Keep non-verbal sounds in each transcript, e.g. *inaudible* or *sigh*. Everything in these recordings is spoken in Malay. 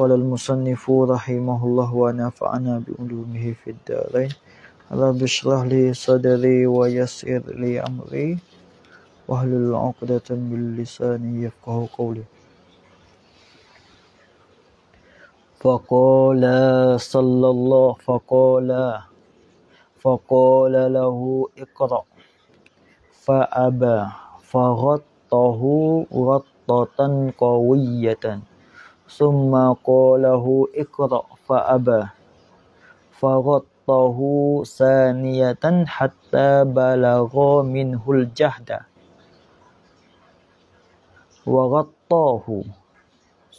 قال المصنف رحمه الله ونفعنا بعلومه في الدارين رب اشرح لي صدري ويسر لي أمري واحلل عقدة من لساني يفقه قولي فقال صلى الله فقال فقال له اقرأ فأبى فغطه غطة قوية ثم قاله اقرأ فأبى فغطه ثانية حتى بلغ منه الجهد وغطاه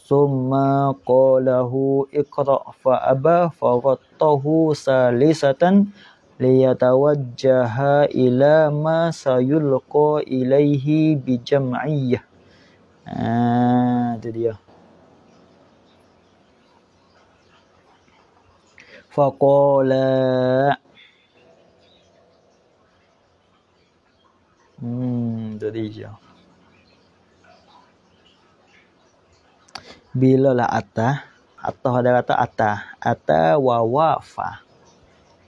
ثم قاله اقرأ فأبى فغطه ثالثة ليتوجه إلى ما سيلقى إليه بجمعية آه, itu dia. فقال hmm, itu dia je bila lah atah atah ada kata Ata atah wawafa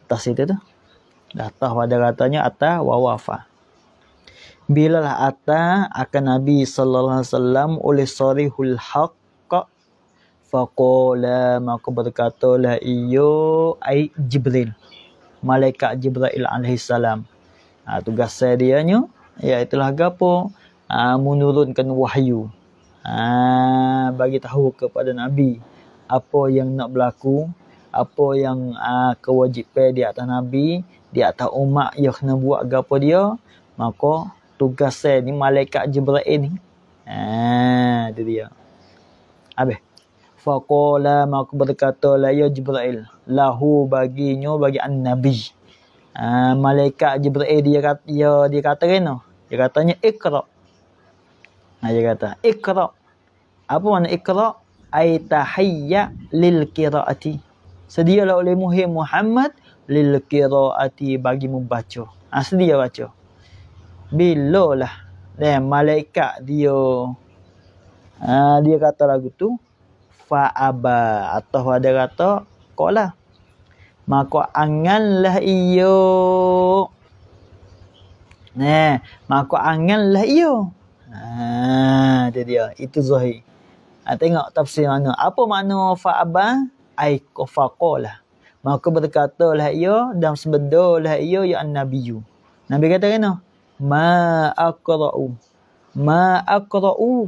atas itu tu atah pada katanya atah wawafa bila lah akan Nabi sallallahu alaihi wasallam oleh sarihul haq faqala maka berkatalah iyo ai jibril malaikat jibril alaihi salam ha, tugas saya dia nya ya itulah gapo ha, menurunkan wahyu ha, bagi tahu kepada nabi apa yang nak berlaku apa yang ha, kewajipan di atas nabi di atas umat yang kena buat gapo dia maka tugas saya ni malaikat jibril ni ha, dia dia Abe. Faqala maka berkata la ya Jibril lahu baginyo bagi an-nabi. Ah uh, malaikat Jibril dia kata dia, dia kata kena. Dia katanya ikra. Nah, dia kata ikra. Apa makna ikra? Ai tahayya lil qiraati. Sedialah oleh Muhammad Muhammad lil qiraati bagi membaca. Ah uh, sedia baca. Bilalah. Dan malaikat dia uh, dia kata lagu tu fa'aba atau ada kata kolah maka anganlah iyo nah maka lah iyo ah itu dia itu zahir ha, ah, tengok tafsir mana apa makna fa'aba ai kofaqola maka berkatalah iyo dan lah iyo ya nabiyu nabi kata kena Ma'akrau, ma'akrau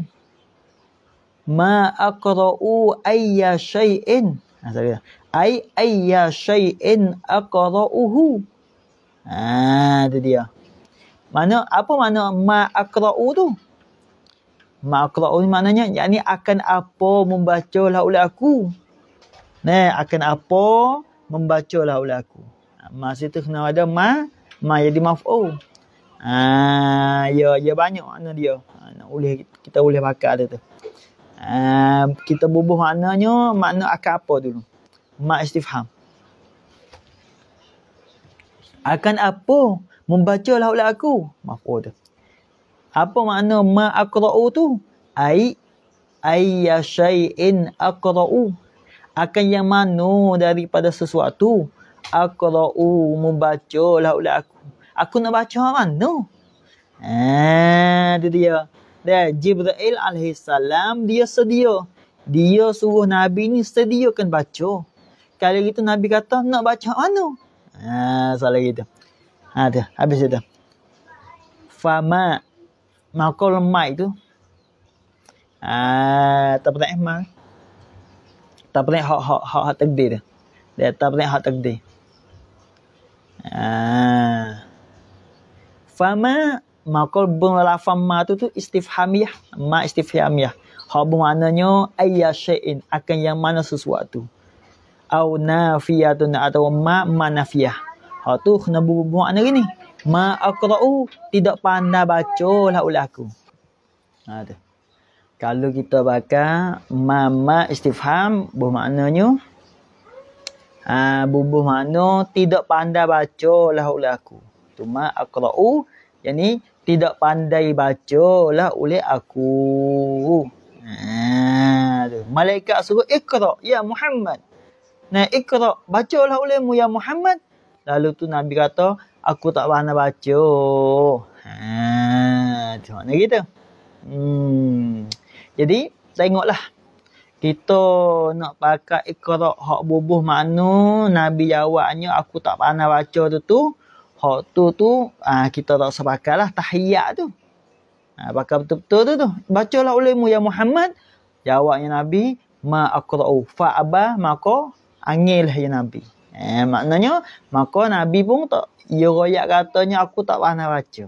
ma aqra'u ayya shay'in ha, Ay sorry ayya shay'in aqra'uhu ha tu dia mana apa mana ma aqra'u tu ma aqra'u ni maknanya yakni akan apa membacalah oleh aku Nah, akan apa membacalah oleh aku ha, Masih situ kena ada ma ma jadi oh. Ah, ya ya banyak makna dia ha, nak boleh kita boleh pakai ada tu. Ehm, kita bubuh maknanya, makna akan apa dulu? Mak istifham. Akan apa membaca lah oleh aku? Mahfu dia. Apa makna ma akra'u tu? Ai ayya syai'in akra'u. Akan yang mana daripada sesuatu akra'u membaca lah oleh aku. Aku nak baca mana? Ah, itu dia. Dan Jibril alaihissalam dia sedia. Dia suruh Nabi ni sediakan baca. Kali itu Nabi kata nak baca mana? Ha, salah gitu. Ha, dia, habis itu. Fama. Maka lemak itu. Ha, tak pernah emang. Tak pernah hak-hak-hak takdir dia. Dia tak pernah hak takdir. Ha. Fama. Fama maka bung lafam ma tu tu istifhamiyah ma istifhamiyah ha bermaknanya ayya syai'in akan yang mana sesuatu au nafiyatun atau ma manafiyah ha tu kena bubuh anak ni ma aqra'u tidak pandai bacalah ulah aku ha tu kalau kita baca ma istifham bu maknanya ah ha, bubuh makna tidak pandai bacalah ulah aku tu ma aqra'u yani tidak pandai baca lah oleh aku. Ha, Malaikat suruh ikhra ya Muhammad. Nah ikhra bacalah olehmu ya Muhammad. Lalu tu Nabi kata aku tak pandai baca. Ha, macam mana kita? Hmm. Jadi tengoklah kita nak pakai ikhra hak bubuh mana Nabi jawabnya aku tak pandai baca tu tu. Hak tu tu ha, kita tak sepakalah lah tahiyat tu. Ha, pakai betul-betul tu tu. Bacalah olehmu ya Muhammad. Jawabnya Nabi. Ma akra'u fa'aba maka angilah ya Nabi. Eh, maknanya maka Nabi pun tak. Ya rakyat katanya aku tak pandai baca.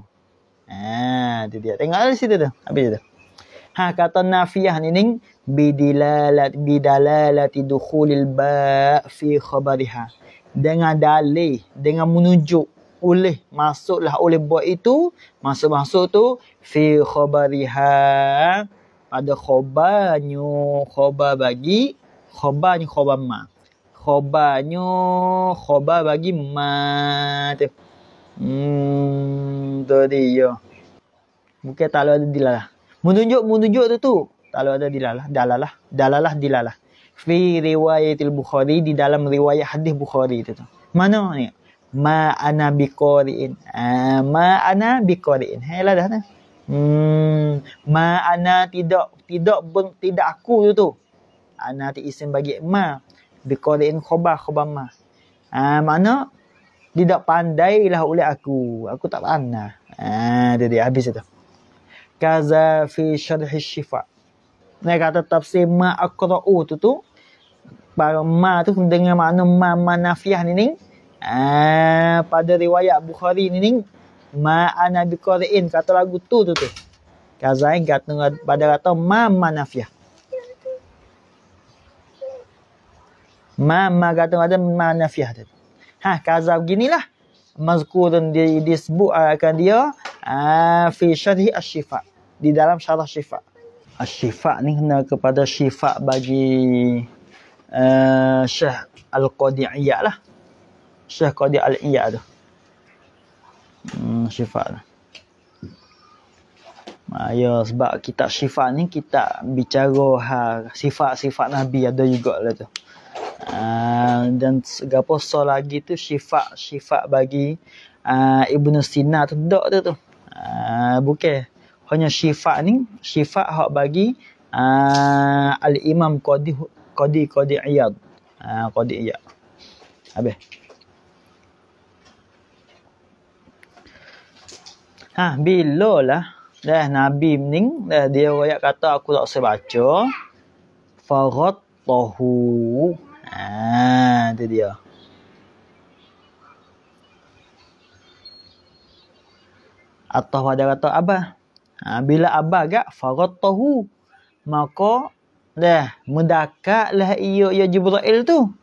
Ah, dia, dia. Tengok lah di situ tu. Habis tu. Ha, kata nafiah ni ni. Bidilalat bidalalati dukhulil ba' fi khabariha. Dengan dalih. Dengan menunjuk oleh masuklah oleh buat itu masuk-masuk tu fi khabariha pada khabarnya khabar bagi khabarnya khabar ma khabarnya khabar bagi ma tu hmm tu dia mungkin talu ada dilalah menunjuk menunjuk tu tu talu ada dilalah dalalah dalalah dilalah fi riwayatil bukhari di dalam riwayat hadis bukhari tu tu mana ni ma ana biqari'in ah, ma ana biqari'in hai lah dah tu hmm ma ana tidak tidak beng, tidak aku tu tu ana ti isim bagi ma biqari'in khabar khabar ma Ah mana? tidak pandailah oleh aku aku tak pandai lah. Ah, dia dia habis itu kaza fi syarh syifa Nah kata tafsir ma aqra'u tu tu Ma tu dengan makna ma manafiah ni ni Ah, pada riwayat Bukhari ni ni ma ana biqari'in kata lagu tu tu tu. Kazain kata pada kata ma manafiah. Ma ma kata pada manafiah tu. Ha, kaza beginilah. Mazkurun di, disebut akan dia ah fi syarh asy-syifa. Di dalam syarah syifa. Asy-syifa ni kena kepada syifa bagi uh, Syekh Al-Qadi'iyah lah. Syekh Qadi Al-Iyah tu. Hmm, syifa tu. ya, sebab kita syifa ni kita bicara ha, sifat-sifat Nabi ada juga lah tu. Ah, dan segala so lagi tu sifat-sifat bagi ah, Ibnu Sina tu dok tu tu. Ah, bukan. Hanya sifat ni, sifat hak bagi ah, Al-Imam Qadi Qadi Qadi Iyad. Ah, Qadi Iyad. Habis. Ha, bila lah. Dah Nabi mening. Dah eh, dia rakyat kata aku tak usah baca. Farad tahu. Ha, itu dia. Atau ada kata Abah. Ha, bila Abah agak Farad tahu. Maka dah mendakaklah ia ia Jibril tu.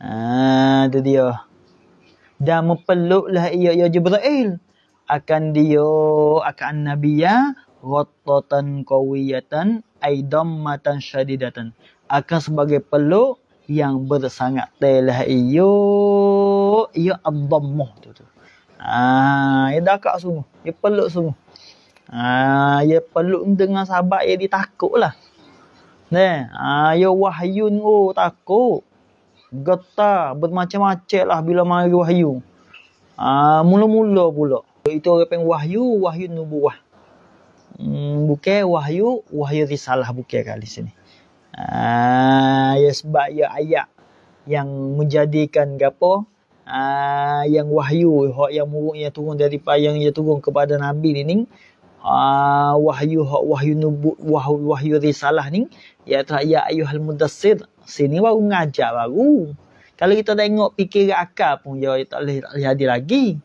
Ha, tu dia. Dan mempeluklah ia ia Jibril. Ha akan dia akan nabiya ghattatan qawiyatan aidam matan syadidatan akan sebagai peluk yang bersangat telah iyo iyo adhammah tu tu ah ya dakak semua ya peluk semua ah ya peluk dengan sahabat ya ditakutlah Nah, ayo ya wahyu ni oh takut. Getah bermacam-macam lah bila mari wahyu. Ah mula-mula pula itu orang panggil wahyu, wahyu nubuah. Hmm, bukan wahyu, wahyu risalah bukan kali sini. Ah, ya sebab ya ayat yang menjadikan gapo? Ah, yang wahyu, hak yang murung yang turun dari payang yang turun kepada nabi ni Ah, wahyu hak wahyu nubu wahyu, wahyu risalah ni ya tak ya ayuhal mudassir sini baru ngajar baru. Kalau kita tengok fikir akal pun ya tak boleh jadi lagi.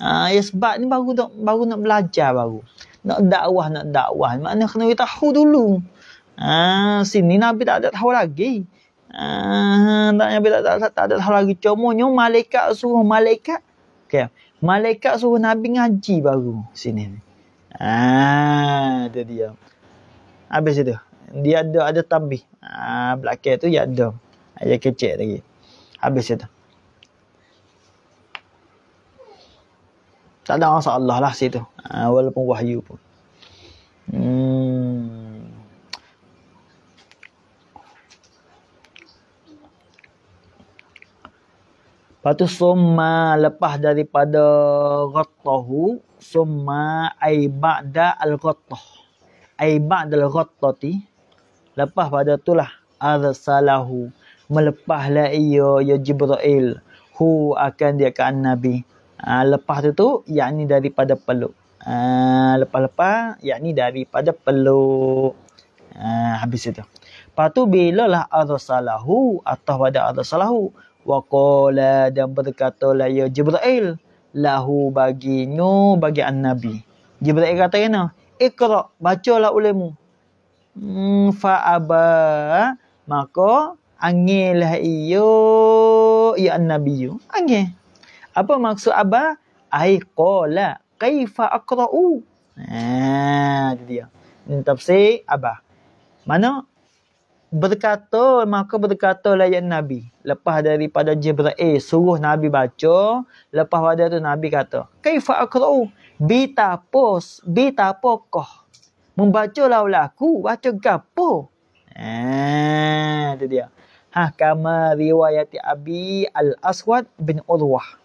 Ah, ya sebab ni baru nak, baru nak belajar baru. Nak dakwah, nak dakwah. Maknanya kena tahu dulu. ah sini Nabi tak ada tahu lagi. ah tak, Nabi tak, tak, tak, tak ada tahu lagi. Cuma ni malaikat suruh malaikat. Okay. Malaikat suruh Nabi ngaji baru sini. Ha, itu dia. Habis itu. Dia ada, ada tambih. ah belakang tu ya ada. Dia kecil lagi. Habis itu. Tak ada Allah lah situ. Ha, walaupun wahyu pun. Hmm. Lepas tu summa lepas daripada ghatahu summa ai ba'da al-ghatah. Ai ba'da al-ghatati lepas pada itulah arsalahu melepahlah ia ya Jibril hu akan dia ke nabi uh, lepas tu tu yakni daripada peluk uh, lepas-lepas yakni daripada peluk uh, habis itu lepas tu bila lah arsalahu atau pada arsalahu wa qala dan berkata la ya lahu baginyo bagi an-nabi jibril kata kena ikra bacalah olehmu hmm, fa aba maka angin lah iyo ya an-nabiyu angin apa maksud abah? Ai qala kaifa aqra'u? Ha, dia. Ini tafsir abah. Mana berkata maka berkata layan Nabi. Lepas daripada Jibril suruh Nabi baca, lepas pada tu Nabi kata, "Kaifa aqra'u? Bitapos, bitapokoh." Membaca laulaku, baca gapo? Ha, itu dia. Ha, kama riwayati Abi Al-Aswad bin Urwah.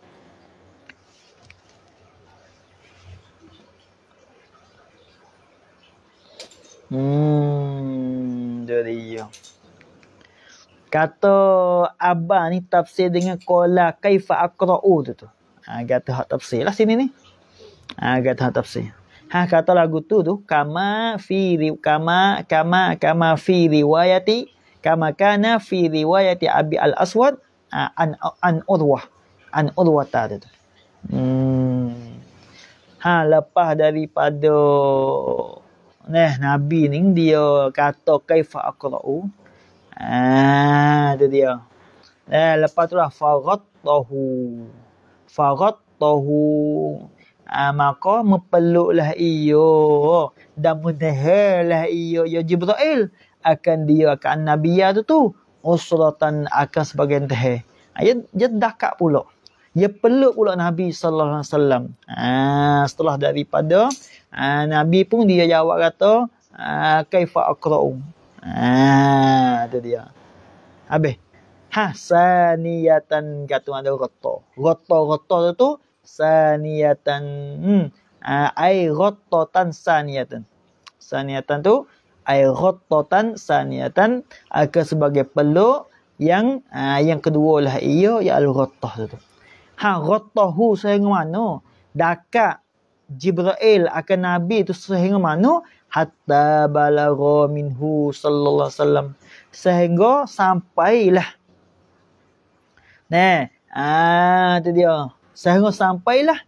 Hmm, dia dia. Kata abang ni tafsir dengan qala kaifa aqra'u tu tu. Ha kata hak tafsir lah sini ni. Ha kata hak tafsir. Ha kata lagu tu tu kama fi kama kama kama fi riwayati kama kana fi riwayati Abi Al Aswad ha, an an Urwah an Urwah ta tu. Hmm. Ha lepas daripada Nah, Nabi ni dia kata kaifa aqra'u. Ah, tu dia. Nah, lepas tu lah faghattahu. Faghattahu. Ah, maka mempeluklah ia dan mudahlah ia ya Jibril akan dia akan Nabi tu tu usratan akan sebagai teh. Ah, Ayat dia ya, dekat pula. Dia peluk pula Nabi sallallahu alaihi wasallam. Ah setelah daripada ah Nabi pun dia jawab kata ah kaifa aqra'u. Ah tu dia. Habis. Hmm. Ha saniyatan kata ada ghatta. Ghatta ghatta tu saniatan. Hmm. Ah ai ghattatan saniatan. Saniatan tu ai ghattatan saniatan ke sebagai peluk yang uh, yang kedua lah ia ya al ghattah tu. tu ha ghatahu sehingga mana dakak Jibril akan Nabi tu sehingga mana hatta balagha minhu sallallahu alaihi wasallam sehingga sampailah nah ah tu dia sehingga sampailah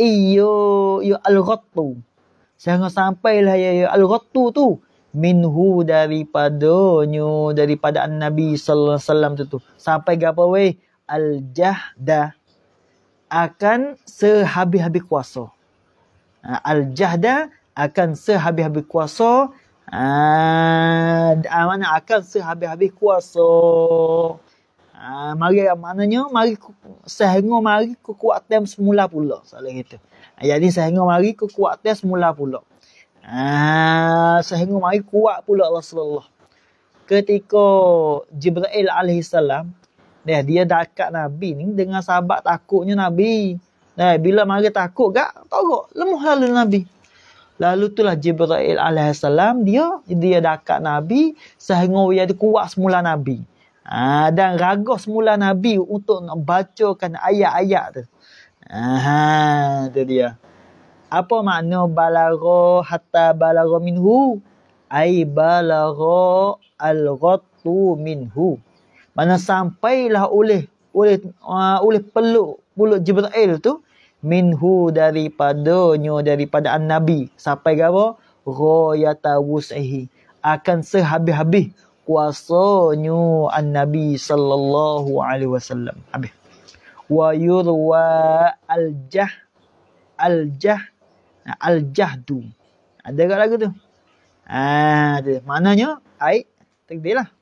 iyo yo al-ghattu sehingga sampailah ya yo al-ghattu tu minhu daripada nyu daripada an-nabi sallallahu alaihi wasallam tu tu sampai gapo weh al-jahda akan sehabis-habis kuasa. Ha, al-jahda akan sehabis-habis kuasa. Ah, mana akan sehabis-habis kuasa. Ah, mari mananya, mari sehingga mari kekuatan semula pula soalan kita. Jadi sehingga mari kekuatan semula pula. Ah, sehingga mari kuat pula Rasulullah. Ketika Jibril alaihissalam Nah, dia dekat Nabi ni dengan sahabat takutnya Nabi. Nah, bila mereka takut gak, tokok lemah lalu Nabi. Lalu itulah Jibril alaihissalam dia dia dekat Nabi sehingga dia kuat semula Nabi. Ha, dan ragus semula Nabi untuk bacakan ayat-ayat tu. Ha, itu dia. Apa makna balagho hatta balagho minhu? Ai balagho al-ghattu minhu mana sampailah oleh oleh uh, oleh peluk peluk Jibril tu minhu daripadanya daripada an-nabi sampai gapo ghayata wus'ihi akan sehabis-habis kuasanya an-nabi sallallahu alaihi wasallam habis wa yurwa al-jah al-jah al-jahdu ada kat lagu tu ah ha, tu maknanya ai takdirlah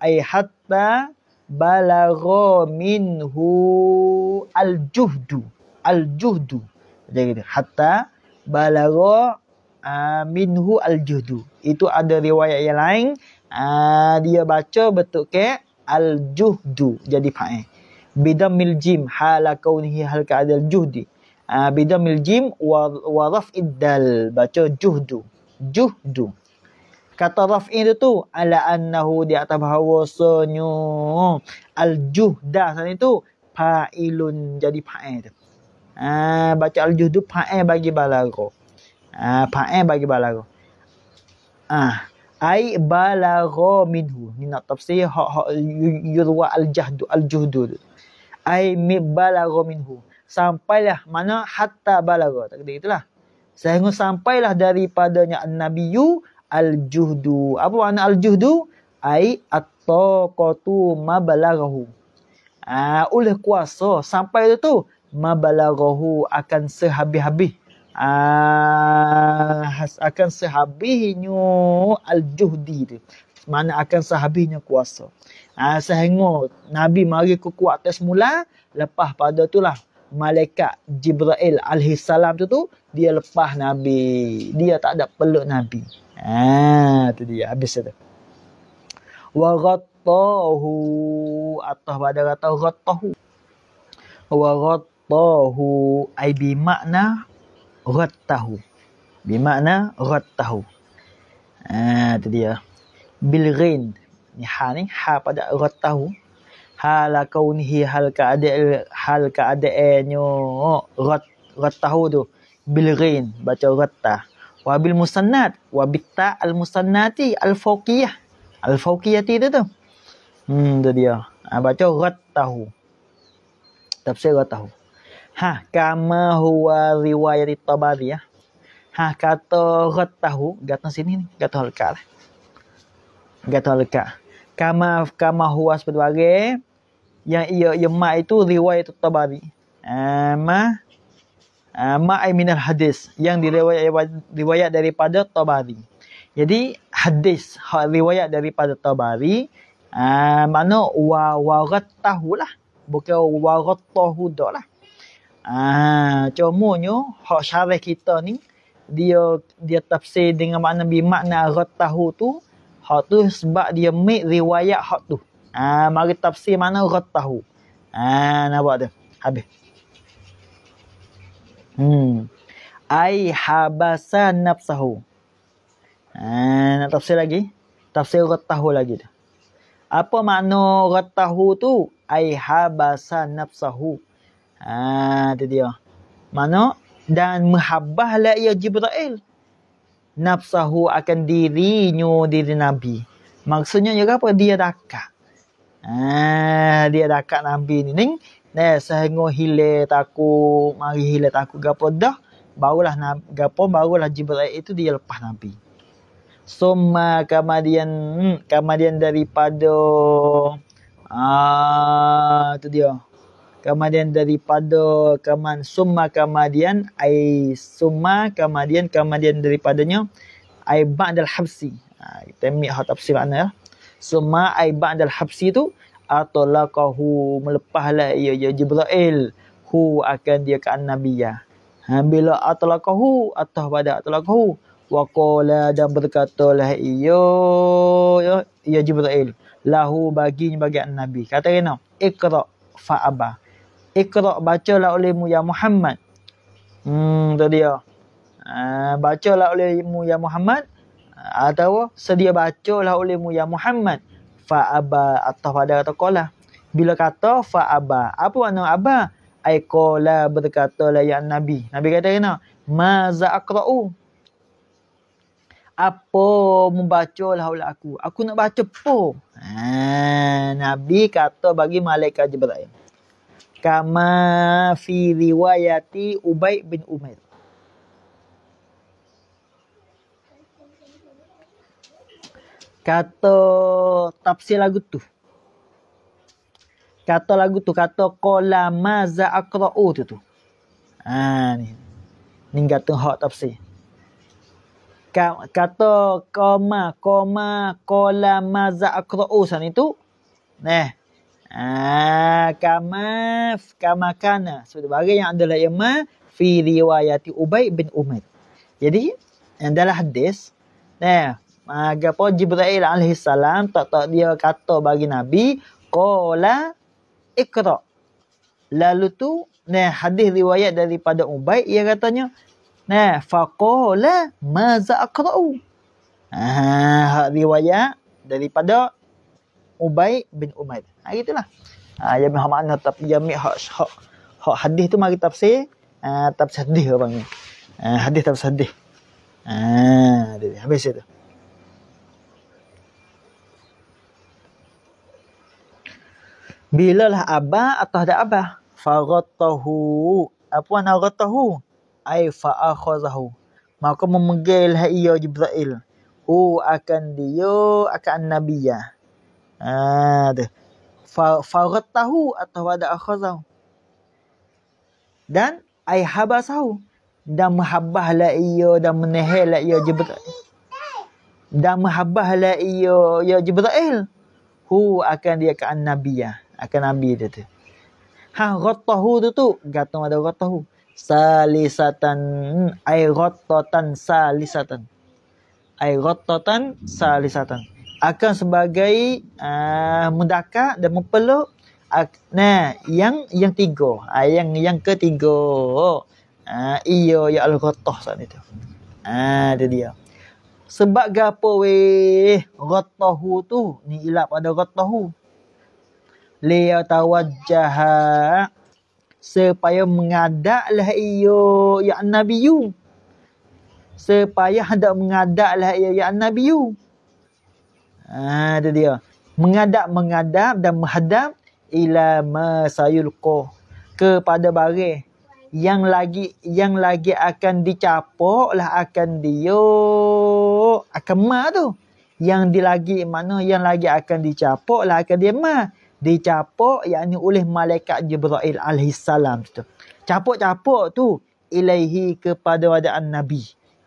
ay hatta balagho minhu al-juhdu al-juhdu jadi hatta balagho minhu al-juhdu itu ada riwayat yang lain dia baca betul ke al-juhdu jadi fa'il bida mil jim hala kaunihi hal ka'dal juhdi uh, bida mil jim wa raf'id dal baca juhdu juhdu kata raf'in tu tu ala annahu di atas bahawa sunyu al juhda sana tu fa'ilun jadi fa'il tu ha, baca al juhdu fa'il bagi balago ha, fa'il bagi balago ah ha, ai balago minhu ni nak tafsir hak hak yurwa al jahdu al juhdu ai mi balago minhu sampailah mana hatta balago tak kira itulah sehingga sampailah daripadanya an-nabiyyu al-juhdu. Apa makna al-juhdu? Ai at-taqatu mablaghahu. Ah uh, oleh kuasa sampai itu tu mablaghahu akan sehabis-habis. Ah uh, akan sehabisnya al-juhdi tu. Mana akan sehabisnya kuasa. Ah uh, sehingga Nabi mari ke kuat atas mula lepas pada tu lah malaikat Jibril alaihissalam tu tu dia lepas Nabi. Dia tak ada peluk Nabi ah, tu dia habis tu. Wa ghattahu atah pada kata ghattahu. Wa ghattahu ai bi makna ghattahu. Bi makna ghattahu. ah, tu dia. Bil ghin ni ha ni ha pada ghattahu. Hal kaunhi hal ka ada hal ka ada nyo ghat ghattahu tu bil ghin baca ghattah wabil musannat wabita al musannati al fauqiyah al fauqiyati itu tu hmm tu dia ha, baca rat tahu tafsir rat tahu ha kama huwa riwayat tabari ya ha kata rat tahu kata sini ni kata halka lah. kata halka kama kama huwa seperti bagi yang ia ia itu riwayat tabari ah ma Ah, ma'ai minar hadis yang diriwayat daripada Tabari. Jadi hadis riwayat daripada Tabari uh, ah, mana wa warat tahu lah. Bukan warat tahu dah lah. Uh, ah, cumanya hak syarah kita ni dia dia tafsir dengan makna bimakna rat tahu tu hak tu sebab dia make riwayat hak tu. Ah uh, mari tafsir mana rat tahu. uh, nampak tu. Habis. Hmm. Ai habasan nafsahu. Ha, nak tafsir lagi? Tafsir ratahu lagi tu. Apa makna ratahu tu? Ai habasan nafsahu. Ha, tu dia. Mana? Dan muhabbahlah ia Jibril. Nafsahu akan dirinya diri Nabi. Maksudnya ialah ya apa? Dia dakak. Ha, dia dakak Nabi ni. Ning, Ne, sehingga hilir taku, mari hilir taku gapo dah. Barulah Nabi, gapo barulah Jibril itu dia lepas Nabi. So, kemudian, hmm, kemudian daripada, ah, tu dia. Kemudian daripada keman summa kemudian ai summa kemudian kemudian daripadanya ai ba'dal habsi. Ha, kita ambil hak tafsir makna ya. Summa ai ba'dal habsi tu atalaqahu melepahlah ia ya Jibril hu akan dia ke Nabi ya. Ha bila atalaqahu atah pada atalaqahu wa qala dan berkatalah ia ya, ya Jibril lahu baginya bagi Nabi. Kata kena ikra fa aba. Ikra bacalah olehmu ya Muhammad. Hmm tu dia. Ah bacalah olehmu ya Muhammad ha, atau sedia bacalah olehmu ya Muhammad fa'aba atau pada atau qala. Bila kata fa'aba, apa makna aba? Ai qala berkata la ya nabi. Nabi kata kena maza aqra'u. Apa membaca lah oleh aku? Aku nak baca po. Ah, nabi kata bagi malaikat Jibril. Kama fi riwayati Ubay bin Umair. kata tafsir lagu tu kata lagu tu kata qala maza aqra'u tu tu ha ni ni kata hak tafsir Ka, kata koma koma kola maza akro'u sana itu nah ah kama kama kana sebagai yang adalah ima fi riwayati ubay bin umar jadi yang adalah hadis nah Maka Agapo Jibril alaihi salam tak tak dia kata bagi Nabi qala ikra. Lalu tu nah hadis riwayat daripada Ubay, ia katanya nah faqala ma za aqra'u. Ah riwayat daripada Ubay bin Umair. Ha gitulah. Ha ya ha, makna tapi ya mi hak hak ha, hadis tu mari tafsir. Ah tafsir dia bang. Ah hadis tafsir. Ah habis itu. Bilalah abah atau tak abah? Faratahu. Apa nak ratahu? Ay fa'akhazahu. Maka memegailah ia Jibril. Hu akan dia akan Nabi ya. Ada. Ha, Farat tahu atau ada akhazahu. Dan ay habasahu. Dan mahabbahlah ia dan menehelah ia Jibril. Dan mahabbahlah ia ya Jibril. Hu akan dia ke nabiya akan nabi dia tu. Ha ghatahu tu tu gatung ada ghatahu. Salisatan ay ghatatan salisatan. ay ghatatan salisatan. Akan sebagai uh, ah, mendakak dan mempeluk uh, nah yang yang tiga. Uh, yang yang ketiga. Uh, ah, iya ya al ghatah sana tu. Ah uh, dia dia. Sebab gapo weh ghatahu tu ni ilap ada ghatahu liyatawajjaha supaya mengadaklah ia ya nabi supaya hendak mengadaklah ia ya nabi ha itu dia mengadap mengadap dan menghadap ila masayulqa kepada barang yang lagi yang lagi akan dicapok lah akan dia akan ma tu yang dilagi mana yang lagi akan dicapok lah akan dia ma dicapuk yakni oleh malaikat Jibril alaihi salam tu. Capuk-capuk tu ilaihi kepada wadaan nabi.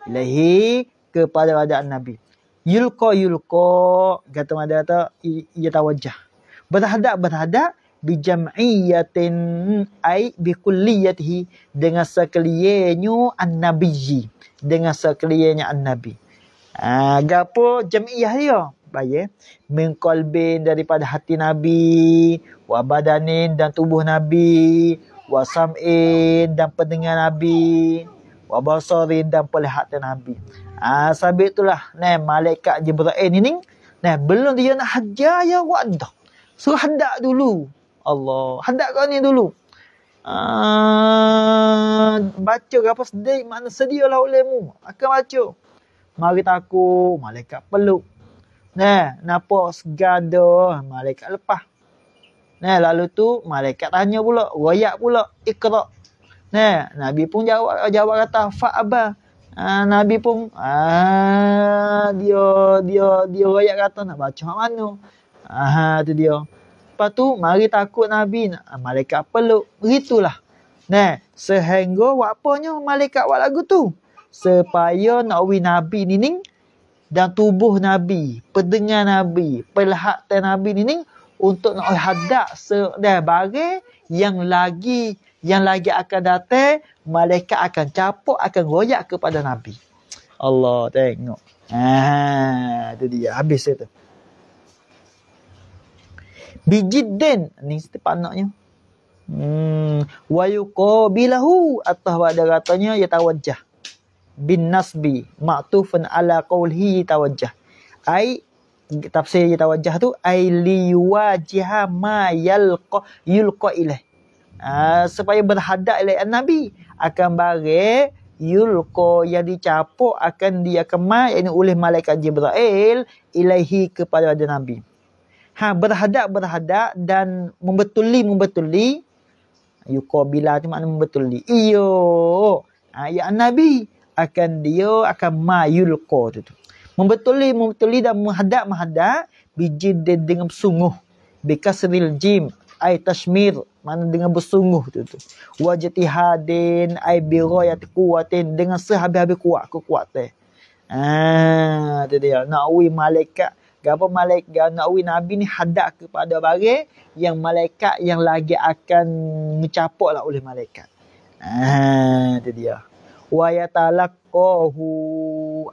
Ilaihi kepada wadaan nabi. Yulqa yulqa kata mada kata ia tawajjah. Berhadap berhadap bi jam'iyatin ai bi kulliyatihi dengan sekeliannya an-nabiyyi dengan sekeliannya an-nabi. Ah gapo jam'iyah dia? supaya mengkolbin daripada hati Nabi, wa badanin dan tubuh Nabi, wa sam'in dan pendengar Nabi, wa basarin dan penglihatan Nabi. Ah ha, sabit itulah nah malaikat Jibril ini nah belum dia nak haja ya wa dah. Suruh hendak dulu. Allah, hendak kau ni dulu. Ah baca apa sedih mana sedialah olehmu. Akan baca. Mari takut malaikat peluk. Nah, kenapa segada malaikat lepas? Nah, lalu tu malaikat tanya pula, royak pula, ikra. Nah, Nabi pun jawab jawab kata fa'aba. Ah, ha, Nabi pun ah dia dia dia royak kata nak baca mana? Ah, tu dia. Lepas tu mari takut Nabi nak malaikat peluk. Begitulah. Nah, sehingga waktunya malaikat buat lagu tu. Supaya nak wi Nabi nining ni, dan tubuh Nabi, pendengar Nabi, perlahatan Nabi ni ni untuk nak hadap sedar bagi yang lagi yang lagi akan datang, malaikat akan capuk, akan royak kepada Nabi. Allah tengok. Ah, tu dia. Habis itu. Bijidin. Ni setiap panaknya. Hmm. Wayuqabilahu. Atas wadah katanya, ya tawajah bin Nasbi ma'tufun ala qawlihi tawajjah. Ai tafsir tawajjah tu ai liwajiha ma yalqa yulqa ilaih. Uh, supaya berhadap oleh Nabi akan bagi yulqa yang dicapuk akan dia kemai yakni oleh malaikat Jibril ilaihi kepada Nabi. Ha berhadap berhadap dan membetuli membetuli yukobila tu makna membetuli. Iyo. Ha, ya Nabi akan dia akan mayul mayulqa tu tu. Membetuli membetuli dan menghadap menghadap biji dia dengan sungguh. Bikasril jim ai tashmir mana dengan bersungguh tu tu. Wajtihadin ai biraya kuatin dengan sehabis-habis kuat kekuatan. Ah ha, tu dia nawi malaikat Gapo malaikat nawi nabi ni hadak kepada barang yang malaikat yang lagi akan mencapuklah oleh malaikat. Ah tu dia wa yatalaqahu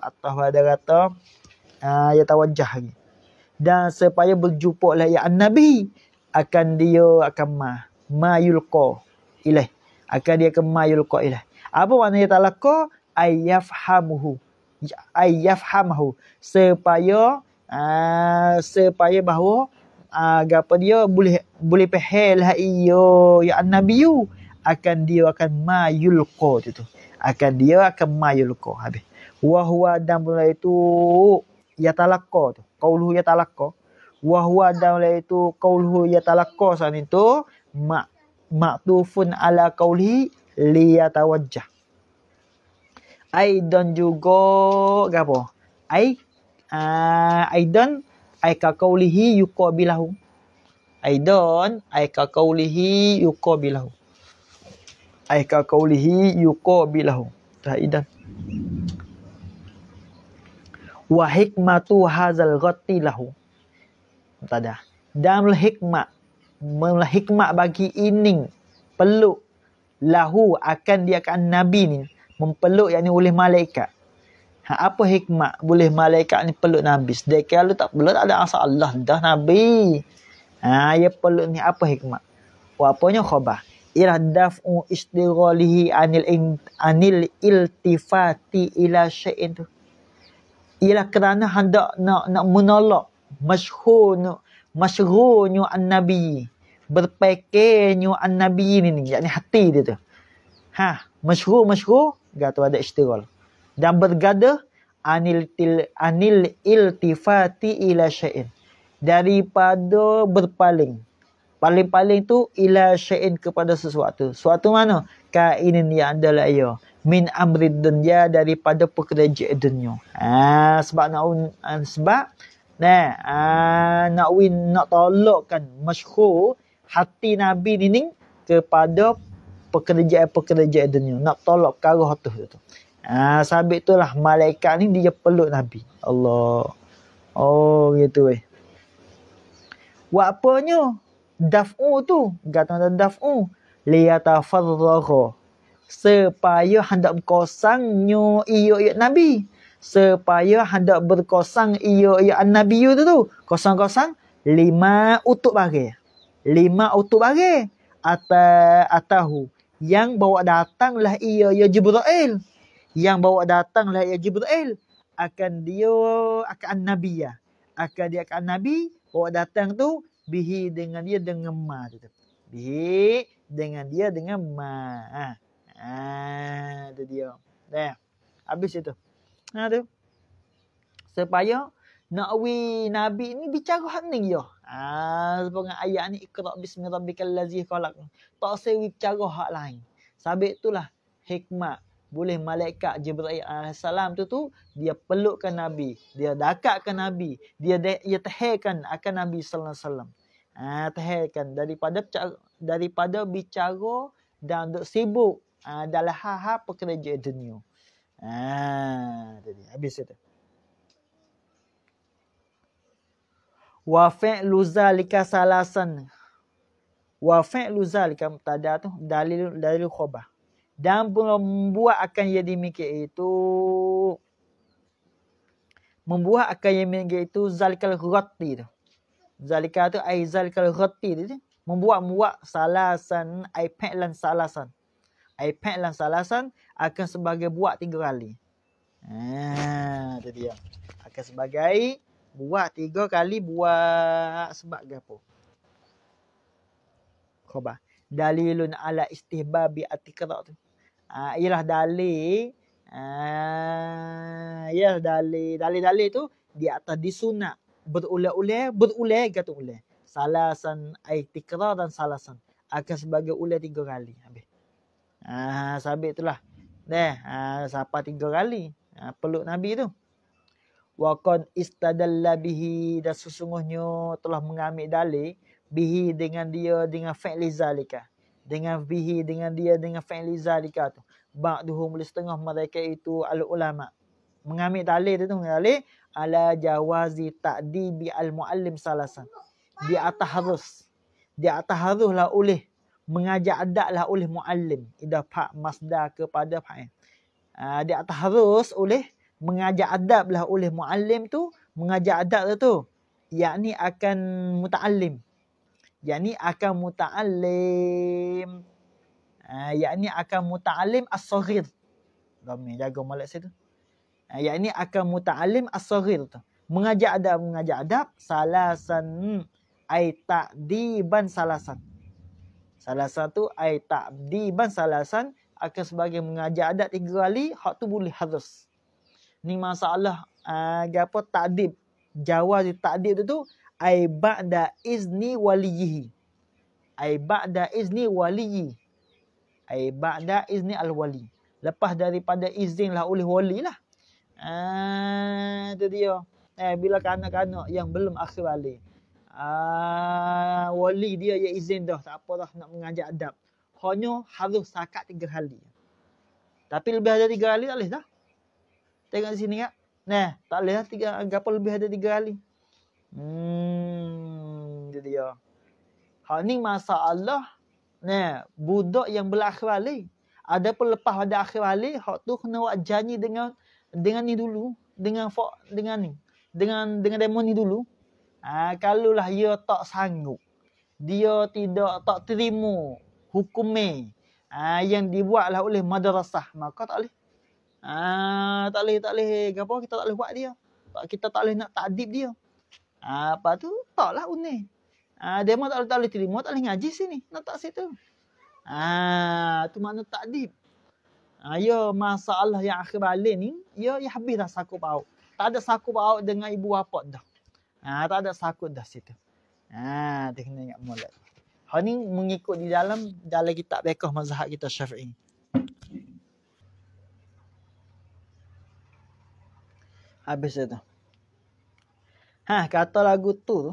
atau ada kata uh, ah, ya tawajjah dan supaya berjumpa lah ya nabi akan dia akan ma mayulqa ilai akan dia akan mayulqa ilai apa makna ya talaqa ayafhamuhu ayafhamuhu supaya uh, supaya bahawa uh, dia boleh boleh pehel ha lah, iyo ya nabiu akan dia akan mayulqa itu tu, tu akan dia akan mayulko habis wa huwa dan mulai itu ya talakko tu qauluhu ya talakko wa huwa dan mula itu qauluhu ya talakko san itu ma maktufun ala qaulihi li yatawajjah aidan juga gapo ai uh, ah, aidan ai ka qaulihi yuqabilahu aidan ai ka qaulihi yuqabilahu aika qawlihi yuqabilahu faidan wa hikmatu hazal ghatti lahu tada dam hikmah, mel hikmah bagi ining peluk lahu akan dia akan nabi ni mempeluk yakni oleh malaikat Ha, apa hikmah boleh malaikat ni peluk Nabi? Sedih kalau tak boleh tak ada asa Allah dah Nabi. Ha, ya peluk ni apa hikmat? Wapanya khabar ialah daf'u istighalihi anil anil iltifati ila syai'in tu ialah kerana hendak nak nak menolak masyhun masyghunyu an nabi berpekenyu an nabi ni ni yakni hati dia tu ha masyghu masyghu gatu ada istighal dan bergada anil til anil iltifati ila syai'in daripada berpaling paling-paling tu ila syai'in kepada sesuatu. Suatu mana? Kainin inin ya adalah ya min amri dunya daripada pekerjaan dunia. Ha, sebab nak ha, sebab nah ha, nak win nak tolakkan masyhur hati nabi ni ni kepada pekerja pekerjaan dunia. Nak tolak karuh tu. tu. Ha, sabit itulah malaikat ni dia peluk nabi. Allah. Oh gitu weh. Wa apanya? daf'u tu. Gatang kata daf'u. Liyata fadzara. Supaya hendak berkosang nyu iyo iyo Nabi. Supaya hendak berkosang iyo iyo Nabi tu tu. Kosang-kosang. Lima utuk bagai. Lima utuk bagai. Ata, atahu. Yang bawa datang lah iyo iyo Jibra'il. Yang bawa datang lah iyo Jibra'il. Akan dia akan Nabi ya. Akan dia akan Nabi. Bawa datang tu bihi dengan dia dengan ma tu. Bihi dengan dia dengan ma. Ha. Ha tu dia. Dah. Habis itu. Ha tu. Supaya Nakwi Nabi ni bicara hak ni yo. Ha sebab ayat ni ikra bismi rabbikal ladzi khalaq. Tak sewi bicara hak lain. Sabit itulah hikmah, boleh malaikat Jibril alaihissalam tu tu dia pelukkan nabi dia dakatkan nabi dia dia tehekan akan nabi sallallahu alaihi wasallam Ha, terhel kan. Daripada, daripada bicara dan duduk sibuk ha, dalam hal-hal pekerja dunia. Ha, jadi habis itu. Wa fi'lu zalika salasan. Wa fi'lu zalika mutada tu dalil dalil khabar. Dan belum membuat akan ia demikian itu membuat akan yang demikian itu zalikal ghatti tu. Zalika tu ai zalikal ghati tu membuat-buat salasan ai pa'lan salasan. Ai pa'lan salasan akan sebagai buat tiga kali. Ha, tu dia. Akan sebagai buat tiga kali buat sebab gapo? Khabar. Dalilun ala istihbabi atikra tu. ha, ialah dalil. Ah, ha, ialah dalil. Dalil-dalil tu di atas disunat berulang-ulang, berulang kata ulang. Salasan ai tikra dan salasan akan sebagai ulang tiga kali. Habis. Ah, ha, sabit itulah. Dah, ha, siapa tiga kali? Ha, peluk Nabi tu. Waqad istadalla bihi dan sesungguhnya telah mengambil dalil bihi dengan dia dengan fi'li zalika. Dengan bihi dengan dia dengan fi'li zalika tu. Ba'duhum li setengah mereka itu al-ulama. Mengambil dalil tu, dalil ala jawazi bi al-muallim salasan. Di atas harus. Di atas haruslah oleh mengajar adatlah oleh muallim. Ida pak Masda kepada pak. Uh, di atas harus oleh mengajar adablah oleh muallim tu. Mengajar adab lah tu. Yakni akan muta'allim. Yakni akan muta'allim. Uh, yakni akan muta'allim as-sohir. Ramai jaga malak saya tu. Eh, yang ini akan muta'alim as-sagir tu. Mengajak adab, mengajak adab. Salasan. Hmm. Ay ta'diban salasan. Salasan tu ay ta'diban salasan. Akan sebagai mengajak adab tiga kali. Hak tu boleh harus. Ni masalah. Uh, apa ta'dib. Jawa di ta'dib tu tu. Ay ba'da izni walijihi. Ay ba'da izni waliyi. Ay ba'da izni al-wali. Lepas daripada izin lah oleh wali lah. Ah, tu dia. Eh, bila ke anak-anak yang belum akhir wali. Ah, wali dia ya izin dah. Tak apa dah nak mengajak adab. Hanya harus sakat tiga kali. Tapi lebih dari tiga kali tak boleh dah. Tengok sini ya. Nah, tak boleh lah. Tiga, apa lebih dari tiga kali. Hmm, tu dia. Ha, ni masalah. Nah, budak yang belakang wali. Ada pun lepas pada akhir wali. Hak tu kena buat janji dengan dengan ni dulu dengan fok dengan ni dengan dengan demo ni dulu ha, kalau lah dia tak sanggup dia tidak tak terima hukum ha, yang dibuatlah oleh madrasah maka tak boleh ha, tak boleh tak boleh apa kita tak boleh buat dia tak, kita tak boleh nak takdib dia ha, apa tu taklah unik ha, demo tak boleh, tak boleh terima tak boleh ngaji sini nak tak situ ha, tu mana takdib Ha, ya masalah yang akhir balik ni, ya, ya habis dah sakup awak. Tak ada sakup awak dengan ibu bapa dah. Ha, tak ada sakup dah situ. Ha, dia kena ingat mulut. Ha, ni mengikut di dalam, dalam kitab bekoh mazhab kita syafi'i. Habis itu. Ha, kata lagu tu tu.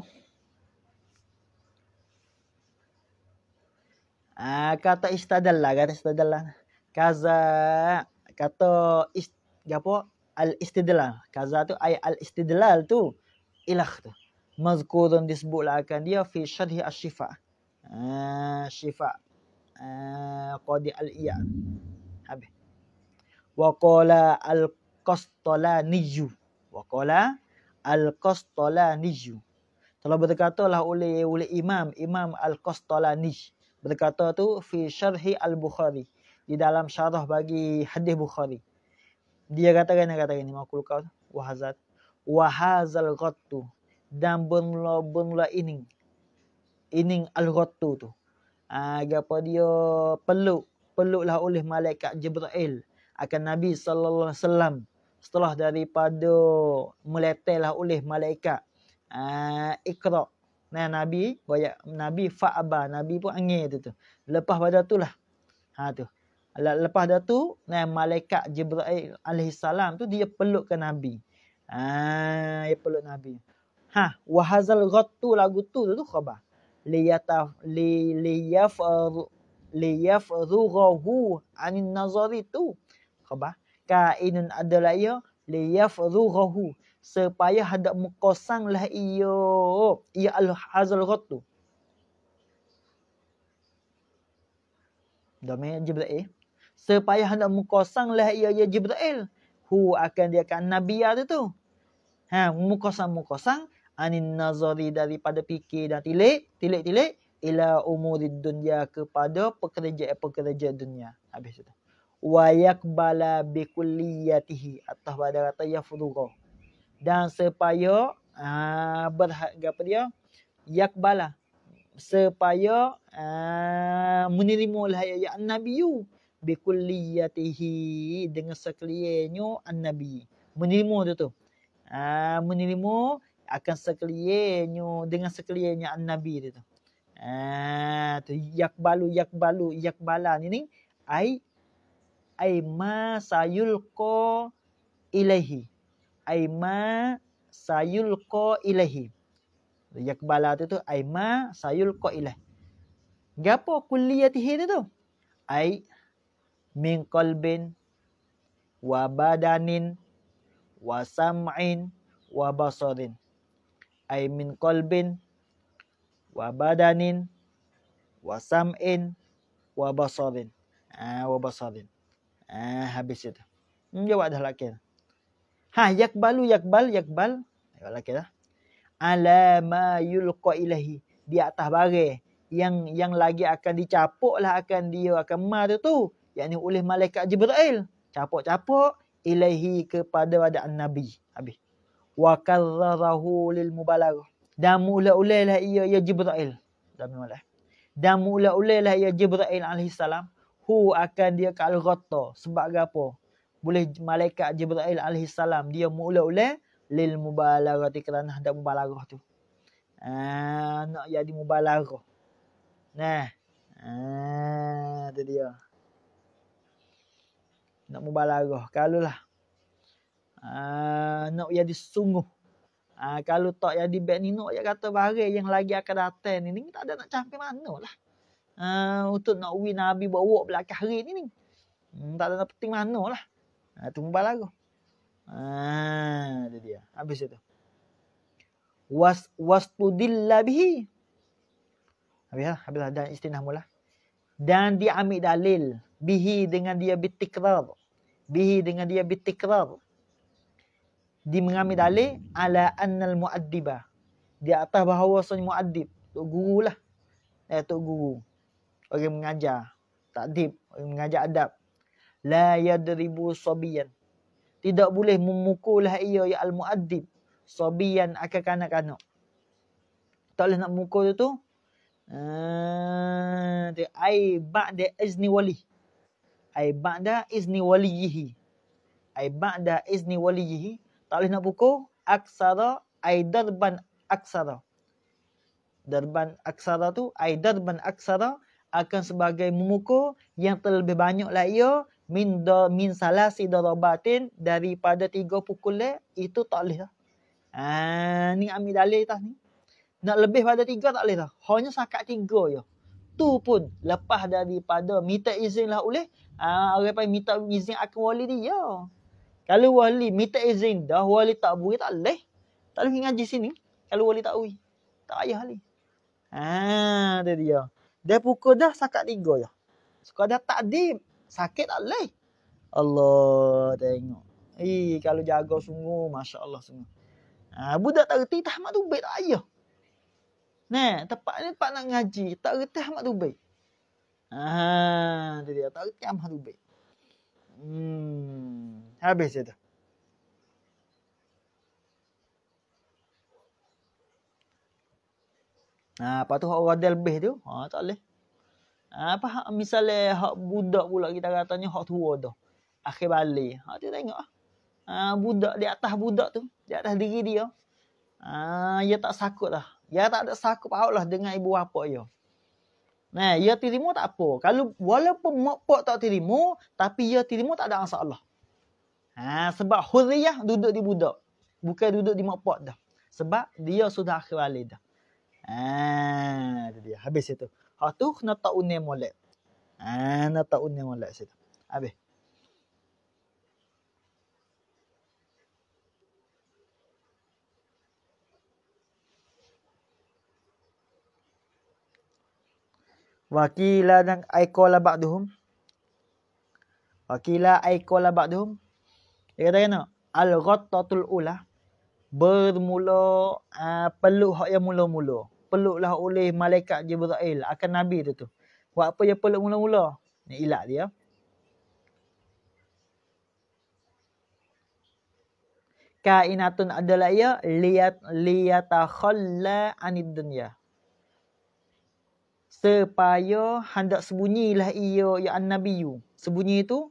Ha, kata istadallah, kata istadallah kaza kata ist apa al istidlal kaza tu ay al istidlal tu ilah tu mazkurun disebutlah akan dia fi syarh al shifa. ah syifa ah qadi al iya habis wa qala al qastalani yu wa qala al qastalani yu telah berkatalah oleh oleh imam imam al qastalani berkata tu fi syarhi al bukhari di dalam syarah bagi hadis Bukhari. Dia kata gini kata ini makul kau wahazat wahazal ghattu dan bunla bunla ini ini al ghattu tu. Agapa ah, dia peluk peluklah oleh malaikat Jibril akan Nabi sallallahu alaihi wasallam setelah daripada meletailah oleh malaikat uh, ah, ikra nah, nabi bayak nabi faaba nabi pun angin itu tu lepas pada tu lah ha tu uh, lah, lepas dah tu, nah, malaikat Jibril alaihissalam tu dia peluk ke Nabi. Ha, dia peluk Nabi. Ha, wahazal ghattu lagu tu tu, tu khabar. Liyata li liyaf liyafruhu anin nazari tu. Khabar. Kainun adalah ia liyafruhu supaya hadap mukosang lah ia ia al-hazal ghattu. Dah main Jibril supaya hendak mukosang leh ia ia Jibril. Hu akan dia kan Nabi lah tu tu. Ha, mukosang mukosang. Anin nazari daripada fikir dan tilik. Tilik tilik. Ila umuri dunia kepada pekerja-pekerja dunia. Habis itu. Wa yakbala bikulliyatihi. Atau pada kata ha, ha, lah ya furuqah. Dan supaya ah berhak apa dia yakbala supaya uh, menerima lah ayat nabiyu bikulliyatihi dengan sekaliannya an-nabi menerima tu tu ha, menerima akan sekaliannya dengan sekaliannya an-nabi tu tu ha, tu yakbalu yakbalu yakbala ni ni ai ai ma sayulqa ilaihi ai ma sayulqa ilaihi yakbala tu tu ai ma sayulqa ilaihi gapo kulliyatihi tu tu ai min qalbin wa badanin wa sam'in wa basarin ay min qalbin wa badanin wa sam'in wa basarin ah wa basarin ah habis itu hmm, jawab dah laki. ha yakbalu yakbal yakbal jawab lakin dah ala ma yulqa ilahi di atas barang yang yang lagi akan dicapuklah akan dia akan mar tu yakni oleh malaikat Jibril. Capok-capok ilahi kepada wadah Nabi. Habis. Wa karrarahu lil mubalagh. Dan mula-ulailah ia ya Jibril. Dan mula Dan mula-ulailah ia Jibril alaihi salam hu akan dia kal ghatta sebab apa? Boleh malaikat Jibril alaihi salam dia mula-ulai lil mubalaghah kerana hendak mubalaghah tu. Ah nak jadi mubalaghah. Nah. Ah tu dia nak mubalarah kalau lah uh, ah, nak jadi sungguh uh, kalau tak jadi baik ni nak kata bahari yang lagi akan datang ni, ni tak ada nak capai mana lah uh, untuk nak uwi nabi bawa belakang hari ni, ni. Hmm, tak ada nak penting mana lah uh, tu mubalarah uh, itu dia habis itu was was bihi habis lah habis lah dan istinah mula dan dia ambil dalil bihi dengan dia bitikrar bihi dengan dia bitikrar di mengambil dalil ala annal muaddiba di atas bahawasanya muaddib tok guru lah eh tok guru orang mengajar takdib orang mengajar adab la yadribu sabiyan tidak boleh memukullah ia ya al muaddib sabiyan akan kanak-kanak tak boleh nak mukul tu tu eh, ai ba'da izni walih ai ba'da izni waliyihi ai ba'da izni waliyihi tak boleh nak pukul aksara ai darban aksara darban aksara tu ai darban aksara akan sebagai memukul yang terlebih banyak lah ia min do min salah salasi darabatin daripada tiga pukul pukulan itu tak boleh lah. Ha, ni ambil dalil tah ni. Nak lebih pada tiga tak boleh lah. Hanya sakat tiga je itu pun lepas daripada minta izinlah oleh uh, orang panggil minta izin akan wali ya. Kalau wali minta izin dah wali tak buri tak leh. Tak boleh ngaji sini. Kalau wali tak buri. Tak payah ni. Ha, dia dia. Dia pukul dah sakat tiga ya. Suka dah di, Sakit tak leh. Allah tengok. Ih, kalau jaga sungguh, Masya Allah sungguh. Ha, budak tak reti, tak amat tu baik tak payah. Nah, tempat ni tempat nak ngaji. Tak reti Ahmad Rubik. Haa, ah, tu dia. Tak reti Ahmad Rubik. Hmm, habis dia tu. Ha, ah, apa tu hak radel lebih tu? Ha, tak boleh. Ha, apa hak misalnya hak budak pula kita katanya hak tua tu. Akhir balik. Ha, tu tengok. Ha, budak di atas budak tu. Di atas diri dia. Ha, dia tak sakut lah. Ya tak ada sakup awak lah dengan ibu bapa ya. Nah, ya terima tak apa. Kalau walaupun mak pak tak terima, tapi ya terima tak ada masalah. Ha, sebab huriyah duduk di budak. Bukan duduk di mak pak dah. Sebab dia sudah akhir wali dah. Ha, itu dia. Habis itu. Ha tu kena tak unik molek. Ha, nak tak unik molek situ. Habis. Wakila nang aikola ba'duhum. Wakila aikola ba'duhum. Dia kata kena. Al-ghatatul ula. Bermula uh, peluk hak yang mula-mula. Peluklah oleh malaikat Jibril akan Nabi tu tu. Buat apa yang peluk mula-mula? Ni ilat dia. Kainatun adalah ia liat liyatakhalla anid dunya. Supaya hendak sembunyilah ia ya annabiyyu. Sebunyi itu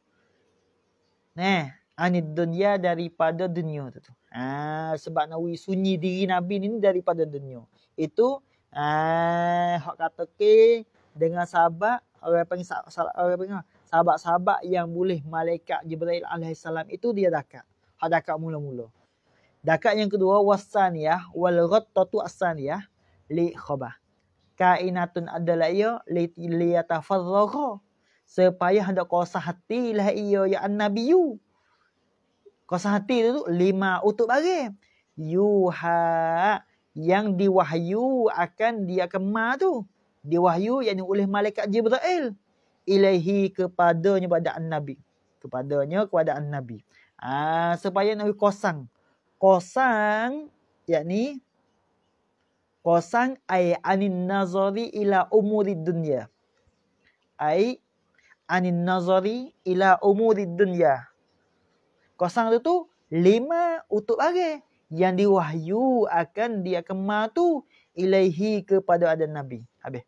nah anid dunia daripada dunia tu. tu. Ha, sebab nawi sunyi diri nabi ni daripada dunia. Itu ah hak kata ke dengan sahabat orang panggil orang panggil sahabat-sahabat yang boleh malaikat Jibril alaihissalam itu dia dakak. Hak dakak mula-mula. Dakak yang kedua wasaniyah wal ghattatu asaniyah li khabah kainatun adalah ia liyatafarraga supaya hendak kuasa hati lah ia ya an nabiyu kuasa hati tu, tu lima utuk bagi yuha yang diwahyu akan dia kema tu diwahyu yang oleh malaikat jibril ilaihi kepadanya pada an nabi kepadanya kepada an nabi ah supaya nabi kosang kosang yakni kosang ai anin nazari ila umuri dunia, ai anin nazari ila umuri dunia. kosang itu lima utuk age yang diwahyu akan dia kematu tu ilaihi kepada ada nabi habis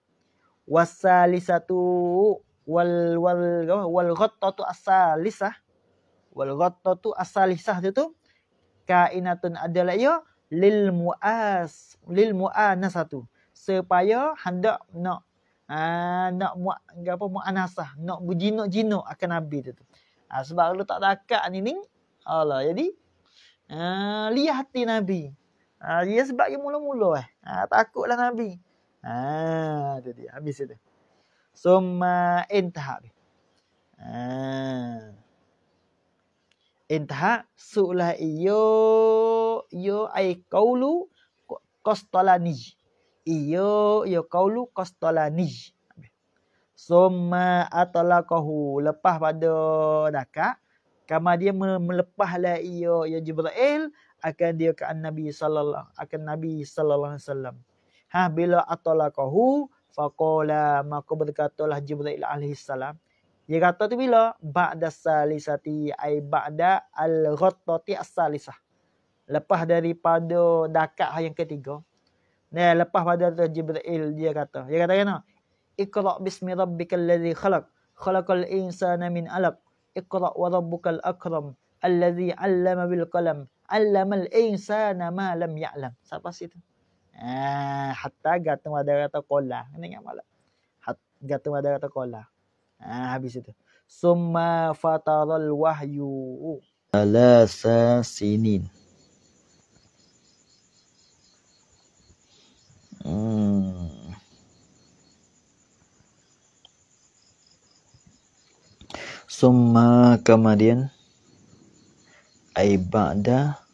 wasalisatu wal wal wal ghattatu asalisah wal ghattatu asalisah tu tu kainatun adalah ya lil muas lil mu'ana satu. supaya hendak nak uh, nak muak apa muanasah nak berjinuk jinuk akan nabi tu tu ha, sebab kalau tak dakak ni ni Allah jadi uh, ha, lihat hati nabi ha, dia sebab dia mula-mula eh ha, takutlah nabi ha tu dia habis itu summa intahab ha intaha sulah iyo iyo ai kaulu kostolani iyo iyo kaulu kostolani summa atalakahu lepas pada dakak kama dia melepah la iyo ya jibril akan dia ke nabi sallallahu akan nabi sallallahu alaihi wasallam ha bila atalakahu faqala maka berkatalah jibril alaihi salam dia kata tu bila? Ba'da salisati ay ba'da al-ghotati as-salisah. Lepas daripada dakat yang ketiga. Nah, lepas pada tu Jibril dia kata. Dia kata kena. Ikra' bismi rabbikal ladhi khalaq. Khalaqal insana min alaq. Ikra' wa rabbukal akram. Alladhi allama bil qalam. Allamal insana ma lam ya'lam. Siapa situ? Ah, hatta gatung ada kata kola. Kena ingat Hat, gatung ada kata kola. Ha, habis itu. Summa fatarul wahyu. Alasa sinin. Hmm. Summa kemudian. Aibadah.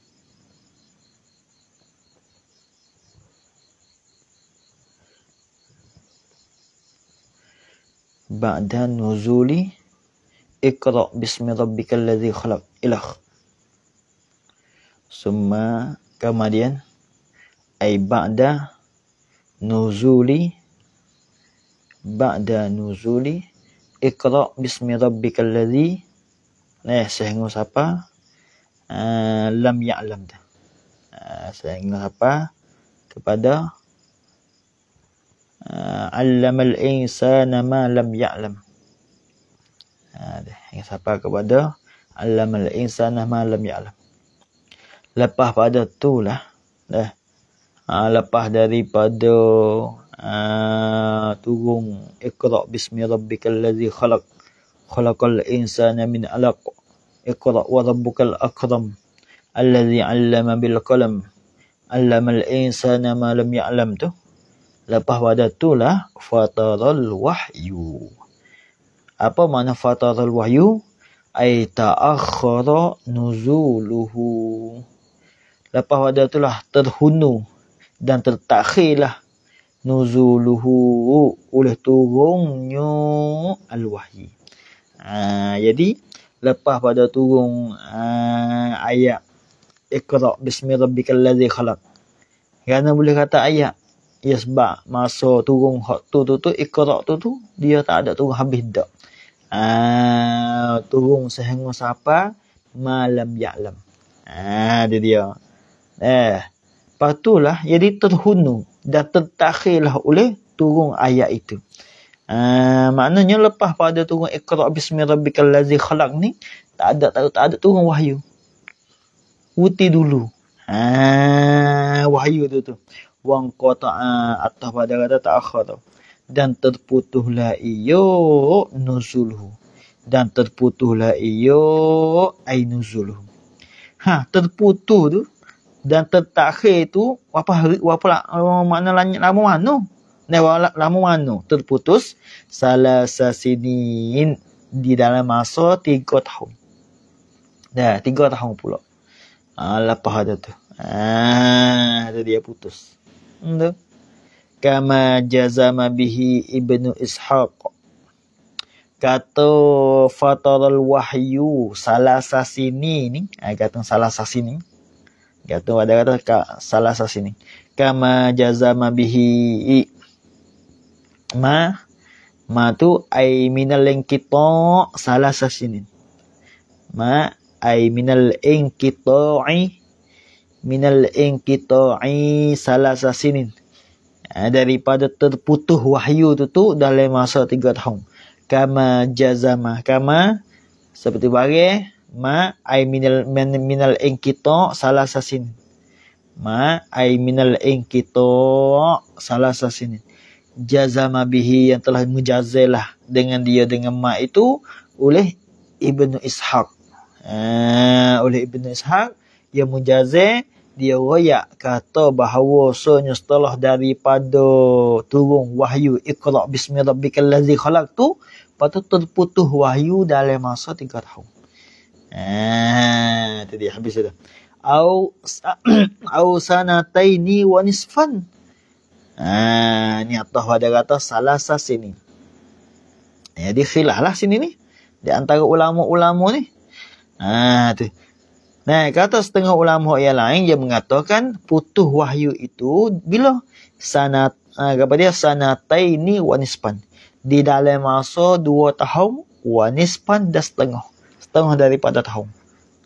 ba'da nuzuli ikra bismi rabbikal ladzi khalaq ilah summa kemudian ai ba'da nuzuli ba'da nuzuli ikra bismi rabbikal ladzi nah saya ingat siapa ah, lam ya'lam dah ah, saya ingat apa kepada Ah, allamal insana ma lam ya'lam. Ha, yang sampai kepada Allamal insana ma lam ya'lam. Lepas pada tu lah. Dah. Ha, lepas daripada ha, turun ikhra' bismi rabbikal ladhi khalaq. Khalaqal insana min alaq. Ikhra' wa rabbukal akram. Alladhi allama bil qalam. Allamal insana ma lam ya'lam tu. Lepas pada tu lah fatarul wahyu. Apa makna fatarul wahyu? Ay ta'akhara nuzuluhu. Lepas pada tu lah terhunu dan tertakhir lah. Nuzuluhu oleh turunnya al-wahyi. Ha, jadi, lepas pada turun ha, ayat. Ikra' bismi rabbikal ladhi khalaq. Kerana boleh kata ayat. Ya sebab masa turun hot tu tu tu ikorok tu tu dia tak ada turun habis dak. Ah uh, turun sehingga siapa malam yaklam. Ah ha, uh, dia dia. Eh patulah jadi terhunu dan tertakhirlah oleh turun ayat itu. Ah uh, maknanya lepas pada turun ikorok bismillahirrahmanirrahim lazi khalaq ni tak ada tak ada, tak ada turun wahyu. Uti dulu. Ah wahyu tu tu wang kota'a eh, atas pada kata ta'akhir tau. Dan terputuhlah iyo nuzulhu. Dan terputuhlah iyo ay nuzulhu. Ha, terputuh tu dan tertakhir tu apa hari apa lah oh, makna lanyak lama mana? Nah, lama mana? Terputus salah sasinin di dalam masa tiga tahun. Dah, tiga tahun pula. Ah, lepas ada tu. Ah, ada dia putus tu kama jazama bihi ibnu ishaq kata fatarul wahyu salah sasini ni ah, kata salah sasini kata ada kata salah sasini kama jazama bihi i. ma ma tu ay minal inqita salah sasini ma ai minal inqita'i minal inqita'i salasa sinin eh, daripada terputus wahyu tu tu dalam masa tiga tahun kama jazama kama seperti bagi ma ai minal min, minal inqita salasa sinin ma ai minal inqita salasa sinin jazama bihi yang telah mujazalah dengan dia dengan ma itu oleh ibnu ishaq uh, oleh ibnu ishaq yang mujazalah dia royak kata bahawa sebenarnya setelah daripada turun wahyu ikhlaq bismi rabbikal ladzi khalaq tu patut terputuh wahyu dalam masa 3 tahun ah tadi habis dah au *clears throat* au sanataini wa nisfan ah ni atas pada kata salah sah sini jadi khilaf lah sini ni di antara ulama-ulama ni ah tu Nah, kata setengah ulama yang lain dia mengatakan putuh wahyu itu bila sanat uh, ah, apa dia sanataini wanispan. Di dalam masa dua tahun wanispan dan setengah. Setengah daripada tahun.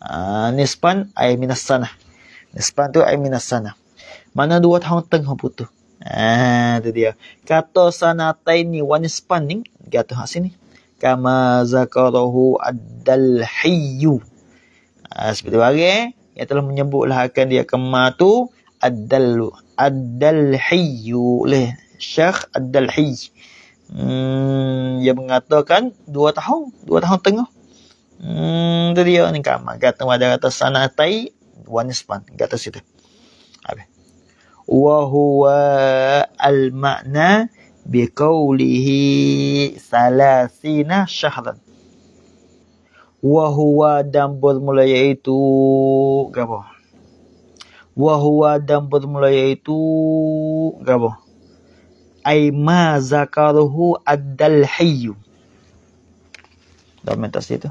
Uh, nispan ay minas sana. Nispan tu ay minas sana. Mana dua tahun tengah putuh. Ah, tu dia. Kata sanataini wanispan ni. Gatuh kat sini. Kama zakarahu ad-dalhiyu. Ah, seperti bagi yang telah menyebutlah akan dia kemar tu ad-dallu ad oleh Syekh Ad-Dalhi. Hmm, dia mengatakan dua tahun, dua tahun tengah. Hmm, tu dia ni kamar. Kata pada kata sanatai dua wanispan. Kata situ. Habis. Wa huwa al-makna biqawlihi salasina syahran. Wahuwa dan bermula iaitu Gapa Wahuwa dan bermula iaitu Gapa Aima zakaruhu ad-dalhiyu Dah minta situ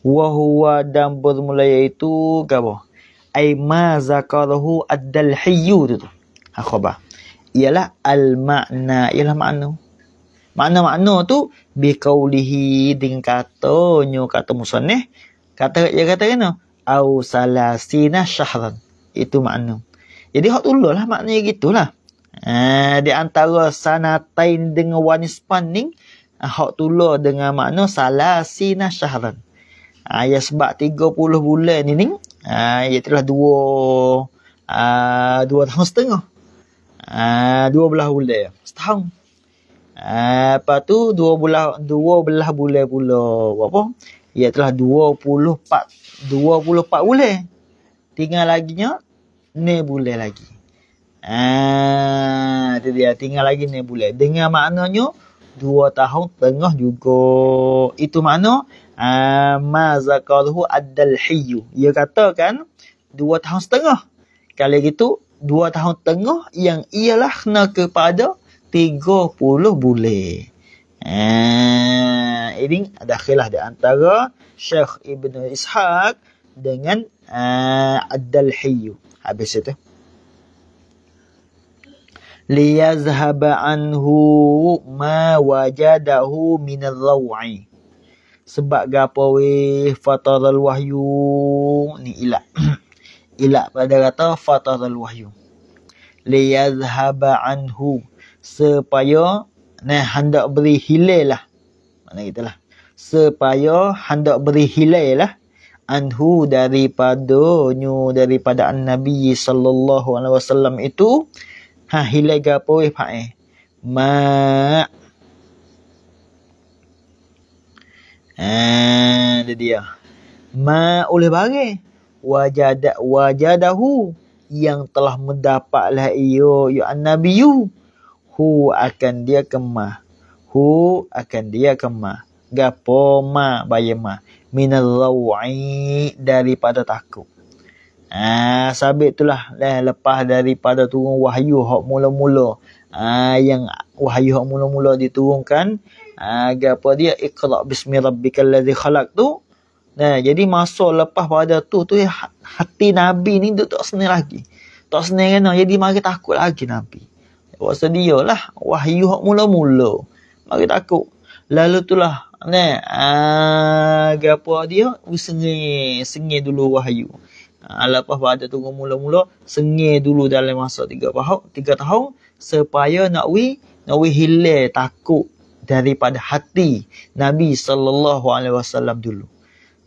Wahuwa dan bermula iaitu Gapa Aima zakaruhu ad-dalhiyu tu tu Akhobah ha, Ialah al-makna Ialah makna mana makna tu biqaulihi dengan katanya kata musannih kata dia kata kena au salasina syahran. Itu makna. Jadi hak tulah lah maknanya gitulah. Eh di antara sanatain dengan one spanning hak tulah dengan makna salasina syahran. Ah ya sebab 30 bulan ni ning ah ya telah dua ah ha, 2 tahun setengah. Ah 12 bulan setahun apa ah, tu dua belah dua belah bulan pula apa ia ya, telah 24 24 bulan tinggal lagi laginya ni bulan lagi ah tu dia tinggal lagi ni bulan dengan maknanya dua tahun tengah juga itu makna ah, ma zakaruhu ad-dalhiyu ia katakan dua tahun setengah kalau gitu dua tahun tengah yang ialah kena kepada 30 boleh. Ha, ini adakhilah di antara Syekh Ibn Ishaq dengan uh, Ad-Dalhiyu. Habis itu. Liyazhaba anhu ma wajadahu min al-raw'i. Sebab gapawi we fatarul wahyu ni ilak. ilak *clears throat* pada kata fatarul wahyu. Liyazhaba anhu supaya nah hendak beri hilal lah mana kita lah supaya hendak beri hilal lah anhu daripada nyu daripada an nabi sallallahu alaihi wasallam itu ha hilal gapo eh pak eh ma eh dia, dia. ma oleh bagi wajada wajadahu yang telah mendapatlah ia ya an nabiyyu hu akan dia kemah hu akan dia kemah gapo ma bayi ma minal rawi daripada takut ah ha, sabit itulah lah lepas daripada turun wahyu hok mula-mula ah ha, yang wahyu hok mula-mula diturunkan ah ha, gapo dia iqra bismi rabbikal ladzi khalaq tu nah ha, jadi masa lepas pada tu tu hati nabi ni duduk sini lagi tak senang kena jadi mari takut lagi nabi awak sedia lah. Wahyu hak mula-mula. Mari takut. Lalu tu lah. Ne, ah, apa dia? Sengi, sengi dulu wahyu. Ah, lepas pada tu mula-mula, sengi dulu dalam masa tiga, bahawa, tiga tahun. Supaya nak wi, nak wi hilir takut daripada hati Nabi sallallahu alaihi wasallam dulu.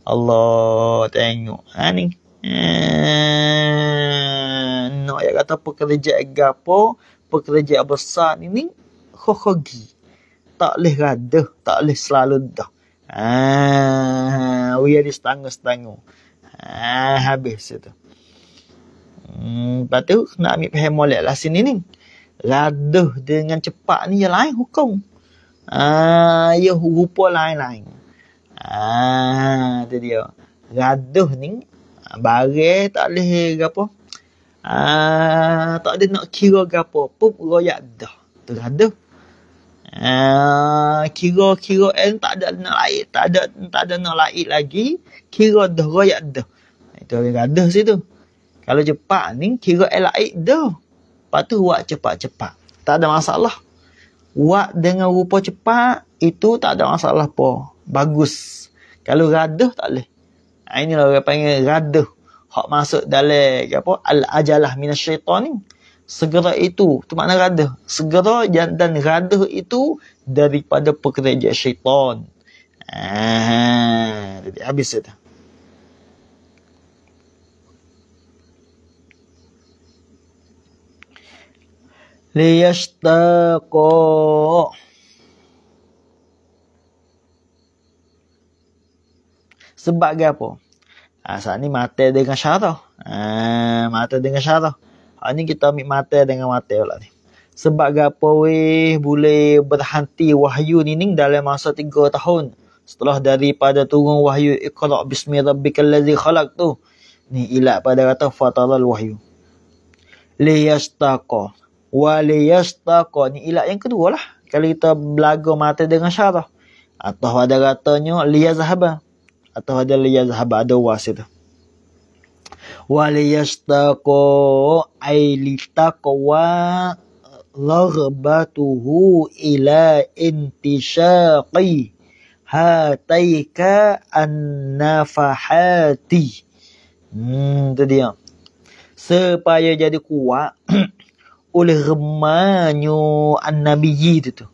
Allah tengok. Ha ni. Eh, nak no, ya kata pekerja gapo? Pekerja besar ni ni khokhogi. Tak leh rada, tak leh selalu dah. Ah, we are setangguh-setangguh. Ah, habis itu. Hmm, lepas tu kena ambil paham molek lah sini ni. Rada dengan cepat ni yang lain hukum. Ah, ya rupa lain-lain. Ah, tu dia. Rada ni, barai tak boleh apa. Ah, tak ada nak kira gapo pun royak dah. Tu ada. Ah, kira-kira en tak ada nak lain, tak ada tak ada nak lain lagi, kira dah royak dah. Itu yang ada situ. Kalau cepat ni kira elai dah. Patu buat cepat-cepat. Tak ada masalah. Buat dengan rupa cepat itu tak ada masalah apa. Bagus. Kalau radah tak boleh. Ha, inilah orang panggil radah hak masuk dalam apa al ajalah minasyaitan ni segera itu tu makna rada segera dan, dan rada itu daripada pekerja syaitan ah jadi habis itu liyashtaqo sebab apa Ha, saat ni mata dengan syarat. tau. Ha, mata dengan syarat. tau. Ha, ni kita ambil mata dengan mata pula ni. Sebab gapo weh boleh berhenti wahyu nining dalam masa tiga tahun. Setelah daripada turun wahyu ikhra' bismi rabbikal ladhi khalaq tu. Ni ilat pada kata fataral wahyu. Liyastaqa. Wa liyastaqa. Ni ilat yang kedua lah. Kalau kita belaga mata dengan syarat tau. Atau pada katanya liyazahabah atau ada haba ada was itu waliyastaqo ay litaqwa laghbatuhu ila intishaqi hataika annafahati hmm tu dia supaya jadi kuat *clears throat* oleh remanyo an-nabiyyi itu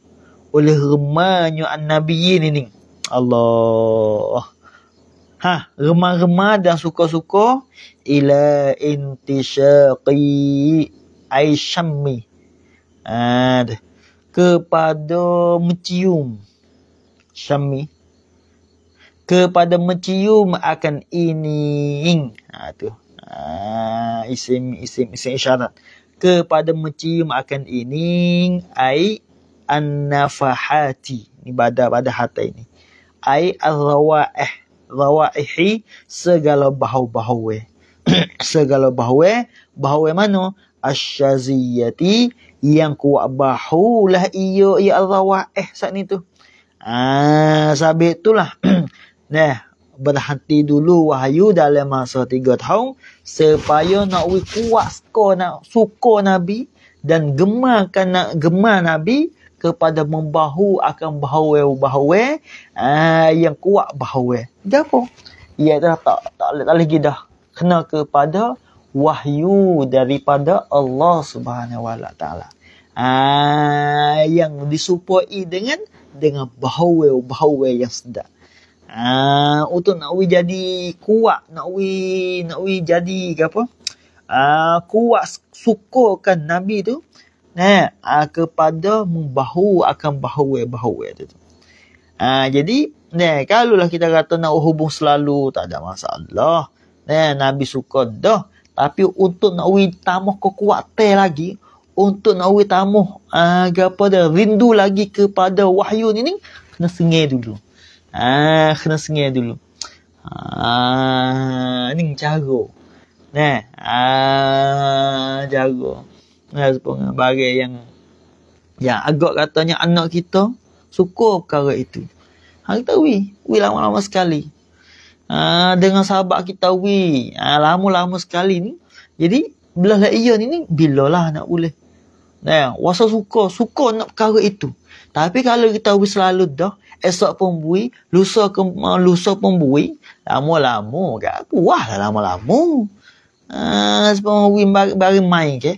oleh remanyo an-nabiyyi ini Allah ha remah-remah dan suka-suka ila intisyaqi aisyami ha, ad kepada mencium syami kepada mencium akan ini ing ha tu ha, isim isim isim isyarat kepada mencium akan ini ai an-nafahati ni badah-badah hata ini, ai al-rawaih rawaihi segala bahu-bahu *clears throat* segala bahu bahu mana asyaziyati yang kuat bahu lah iyo ya Allah eh saat ni tu ah sabit tu lah *clears throat* nah berhenti dulu wahyu dalam masa tiga tahun supaya nak kuat suka nak suka nabi dan gemarkan nak gemar nabi kepada membahu akan bahawai-bahawai uh, yang kuat bahawai. Dia apa? Ia dah tak, tak, tak, lagi dah. Kena kepada wahyu daripada Allah Subhanahu Wa Taala. Ah, yang disupai dengan dengan bahawai-bahawai yang sedap. Uh, untuk nakui jadi kuat nakui nakui jadi ke ah uh, kuat sukukan nabi tu eh, ah, kepada membahu akan bahu eh, bahu eh, tu. Ah, jadi Nah, eh, kalau lah kita kata nak hubung selalu tak ada masalah. Nah, eh, Nabi suka dah. Tapi untuk nak wi kuat te lagi, untuk nak wi tamah uh, pada rindu lagi kepada wahyu ni ni kena sengai dulu. Ah, uh, kena sengai dulu. Ah, uh, ni jago. Nah, eh, ah uh, jago. Ya, eh, sepung, yang ya agak katanya anak kita suka perkara itu. Hari tu wi, wi lama-lama sekali. Uh, dengan sahabat kita wi, uh, ah, lama-lama sekali ni. Jadi belah la iya ni, ni bila lah nak boleh. Nah, wasa suka, suka nak perkara itu. Tapi kalau kita wi selalu dah, esok pun bui, lusa ke uh, lusa pun bui, lama-lama gak puah lah lama-lama. Ah, uh, wi bari, main ke. Okay?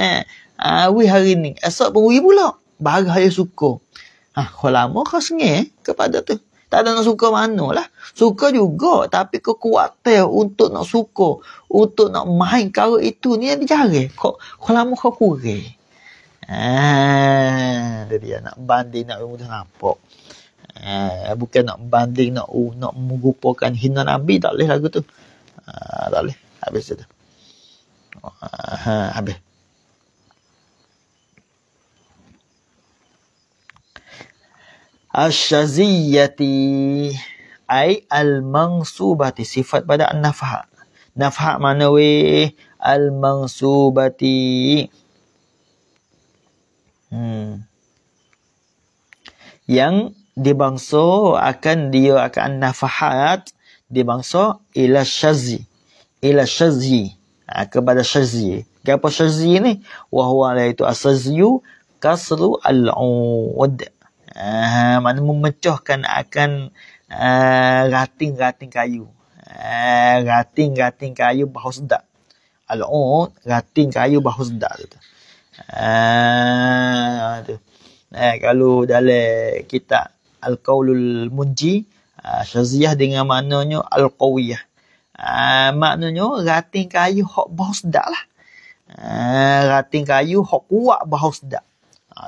Eh, ah, awi hari ni. Esok pun uri pula. Barah ayah suka. Ha, kalau lama kau sengih eh, kepada tu. Tak ada nak suka mana lah. Suka juga. Tapi kekuatan untuk nak suka. Untuk nak main kau itu ni yang dijari. Kau, kalau lama kau kurih. Ha, dia nak banding nak umur nampak. Ha, bukan nak banding nak uh, nak mengupakan hina Nabi. Tak boleh lagu tu. Ha, tak boleh. Habis itu. Ah, habis. Asyaziyati ay al mansubati sifat pada nafha nafha mana we al mansubati hmm. yang dibangso akan dia akan nafahat dibangso ila syazi ila syazi ha, kepada syazi apa syazi ni wahwa la itu kasru al-uwad uh, mana memecahkan akan uh, rating-rating kayu uh, rating-rating kayu bahu sedak alau rating kayu bahu sedap. tu uh, tu eh, kalau dalam kita al-qaulul munji uh, syaziyah dengan maknanya al-qawiyah uh, maknanya rating kayu hok bahu sedak lah uh, rating kayu hok kuat bahu sedap.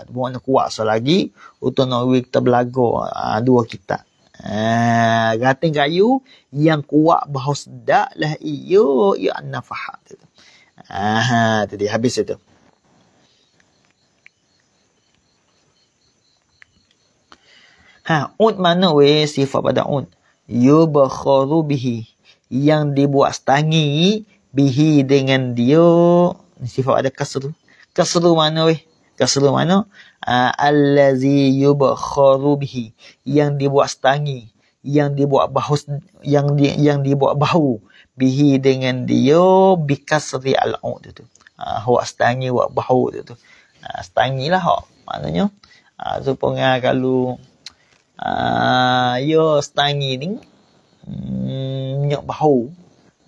Mereka ah, nak kuat so lagi Untuk Norway kita berlagu uh, ah, Dua kita uh, eh, Gating kayu Yang kuat bahos sedak lah Iyo Iyo anna faham Itu ah, uh, Jadi habis itu Ha, ut mana we sifat pada ut? Yu bakhuru bihi. Yang dibuat setangi bihi dengan dia. Sifat ada kasru. Kasru mana weh? Kasra mana? Ah, allazi yubkharu bihi. Yang dibuat setangi. Yang dibuat bahu. Yang di, yang dibuat bahu. Bihi dengan dia. Bikasri al-u' tu ah, tu. Ha, setangi, buat bahu tu tu. Ah, ha, setangi lah hak. Maknanya. Ha, so, kalau. Ha, yo setangi ni. Hmm, nyok bahu.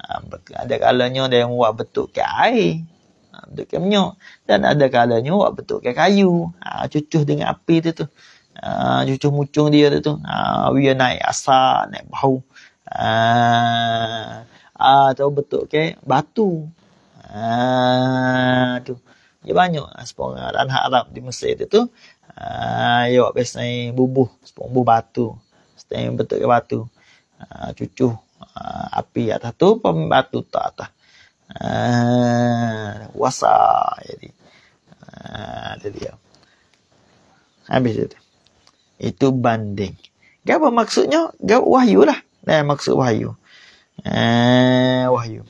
Ha, ada kalanya dia buat betul ke air. Untuk ke minyak. Dan ada kalanya awak betul ke kayu. Ha, cucuh dengan api tu tu. Ha, cucuh mucung dia tu tu. Ha, dia naik asar, naik bau. Ah, ha, ha, atau betul ke batu. Ah, ha, tu. Dia banyak sepong dan Arab di Mesir tu tu. Ah, ha, awak biasa bubuh sepong bubuh batu. Setiap betul ke batu. Ha, cucuh ha, api atas tu, pembatu tu atas. Uh, wasa jadi ah, ada uh, dia habis itu itu banding gapo maksudnya gap wahyu lah nah maksud wahyu eh wahyu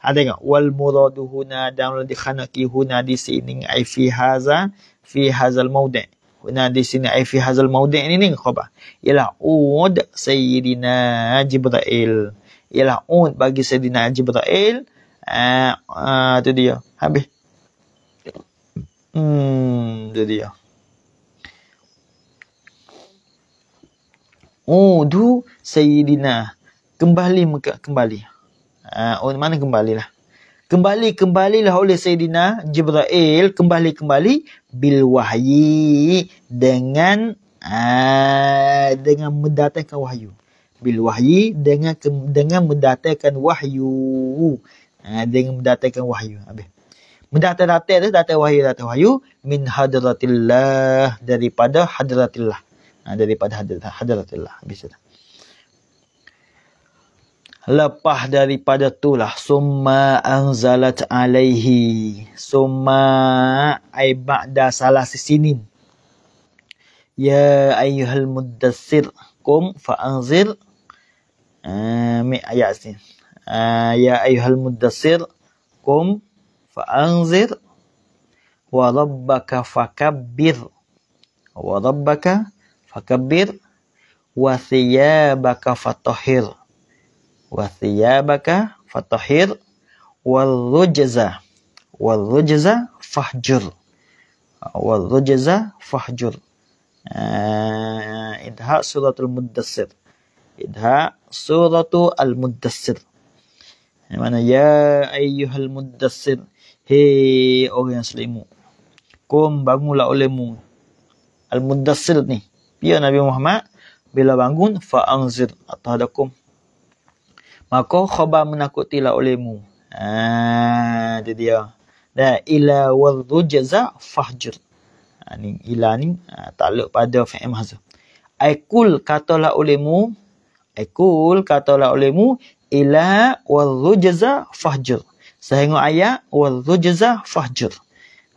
ada tengok wal muradu huna dan di khanaki huna di sini ai fi haza fi hazal mawdi huna di sini ai fi hazal mawdi ini ni khabar ialah ud sayyidina jibril ialah ud bagi sayyidina jibril Ah, eh, ah eh, tu dia. Habis. Hmm, tu dia. Oh, du Sayyidina. Kembali Mekah, kembali. Ah, oh, mana kembali lah, Kembali, kembalilah oleh Sayyidina Jibrail. Kembali, kembali. Bil wahyi. Dengan, ah, dengan mendatangkan wahyu. Bil wahyi dengan dengan mendatangkan wahyu. Ha, dengan mendatangkan wahyu. Habis. Mendatang-datang tu datang wahyu datang wahyu min hadratillah daripada hadratillah. Ha, daripada hadratillah. Habis tu. Lepas daripada tu lah. Summa anzalat alaihi. Summa aibak dah salah sisinin. Ya ayuhal muddassir kum fa'anzir. Uh, ayat sini. آه، يا أيها المدثر قم فأنذر وربك فكبر وربك فكبر وثيابك فطهر وثيابك فطهر والرجز والرجز فاهجر والرجز فاهجر آه سورة المدثر إدهاء سورة المدثر Yang mana ya ayyuhal muddassir hei orang yang selimut. Kum bangunlah olehmu. Al muddassir ni. Ya Nabi Muhammad bila bangun fa anzir atadakum. Maka khabar menakutilah olehmu. Ha itu dia. Dan ila wadhu jaza fahjur. Ha, ni ila ni ha, takluk pada fi'il mahdhu. Aikul katalah olehmu Aikul katalah olehmu ila wal-rujza fahjur. Saya tengok ayat wal-rujza fahjur.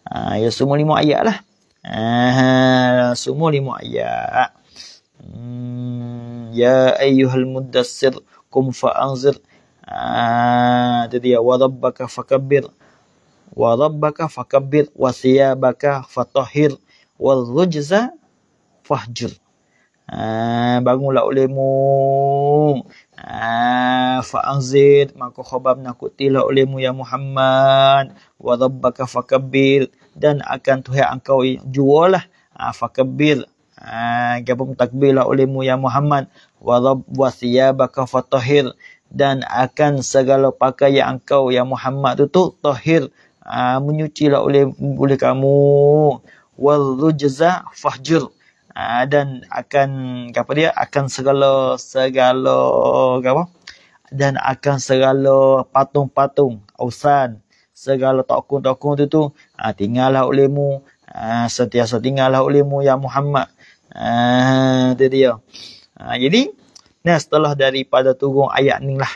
Ha, ya semua lima ayat lah. Ha, semua lima ayat. Hmm, ya ayyuhal mudassir kum fa'anzir. Ha, dia, wa rabbaka fakabbir. Wa rabbaka fakabbir. Wa siyabaka fatahir. Wal-rujza fahjur. Ha, bangunlah olehmu. Bangunlah olehmu. Ah, fa'azid maka khabab nakutilah olehmu ya Muhammad wa rabbaka fakabil dan akan tuhai engkau jualah ah, fakabil ah, gabum takbilah olehmu ya Muhammad wa rabbasiyabaka fatahir dan akan segala pakaian engkau ya Muhammad itu tu tahir ah, menyucilah oleh oleh kamu wa rujza fahjir Ah, dan akan apa dia akan segala segala apa dan akan segala patung-patung ausan segala tokun-tokun tu tu ha, tinggallah olehmu ha, sentiasa tinggallah olehmu ya Muhammad ah tu dia ha, jadi nah setelah daripada turun ayat ni lah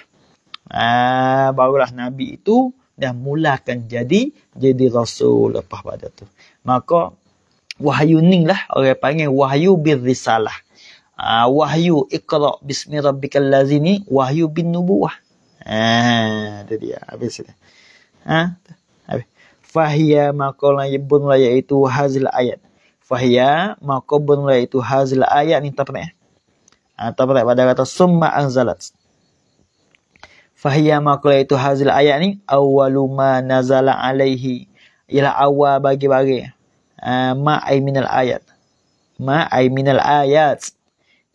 ha, barulah nabi itu dah mulakan jadi jadi rasul lepas pada tu maka wahyu Ning lah orang panggil wahyu bin risalah. Uh, wahyu ikra bismi rabbikal lazini wahyu bin nubuah. Ah, itu dia habis sudah. Ha? Habis. Fahiya maqala ibn la yaitu hazil ayat. Fahiya maqabun la yaitu hazil ayat ni tak pernah. Ya? Ah, tak pada kata summa anzalat. Fahiya maqala itu hazil ayat ni awwalu ma nazala alaihi ialah awal bagi-bagi. Ah, ma'ay minal ayat. Ma'ay minal ayat.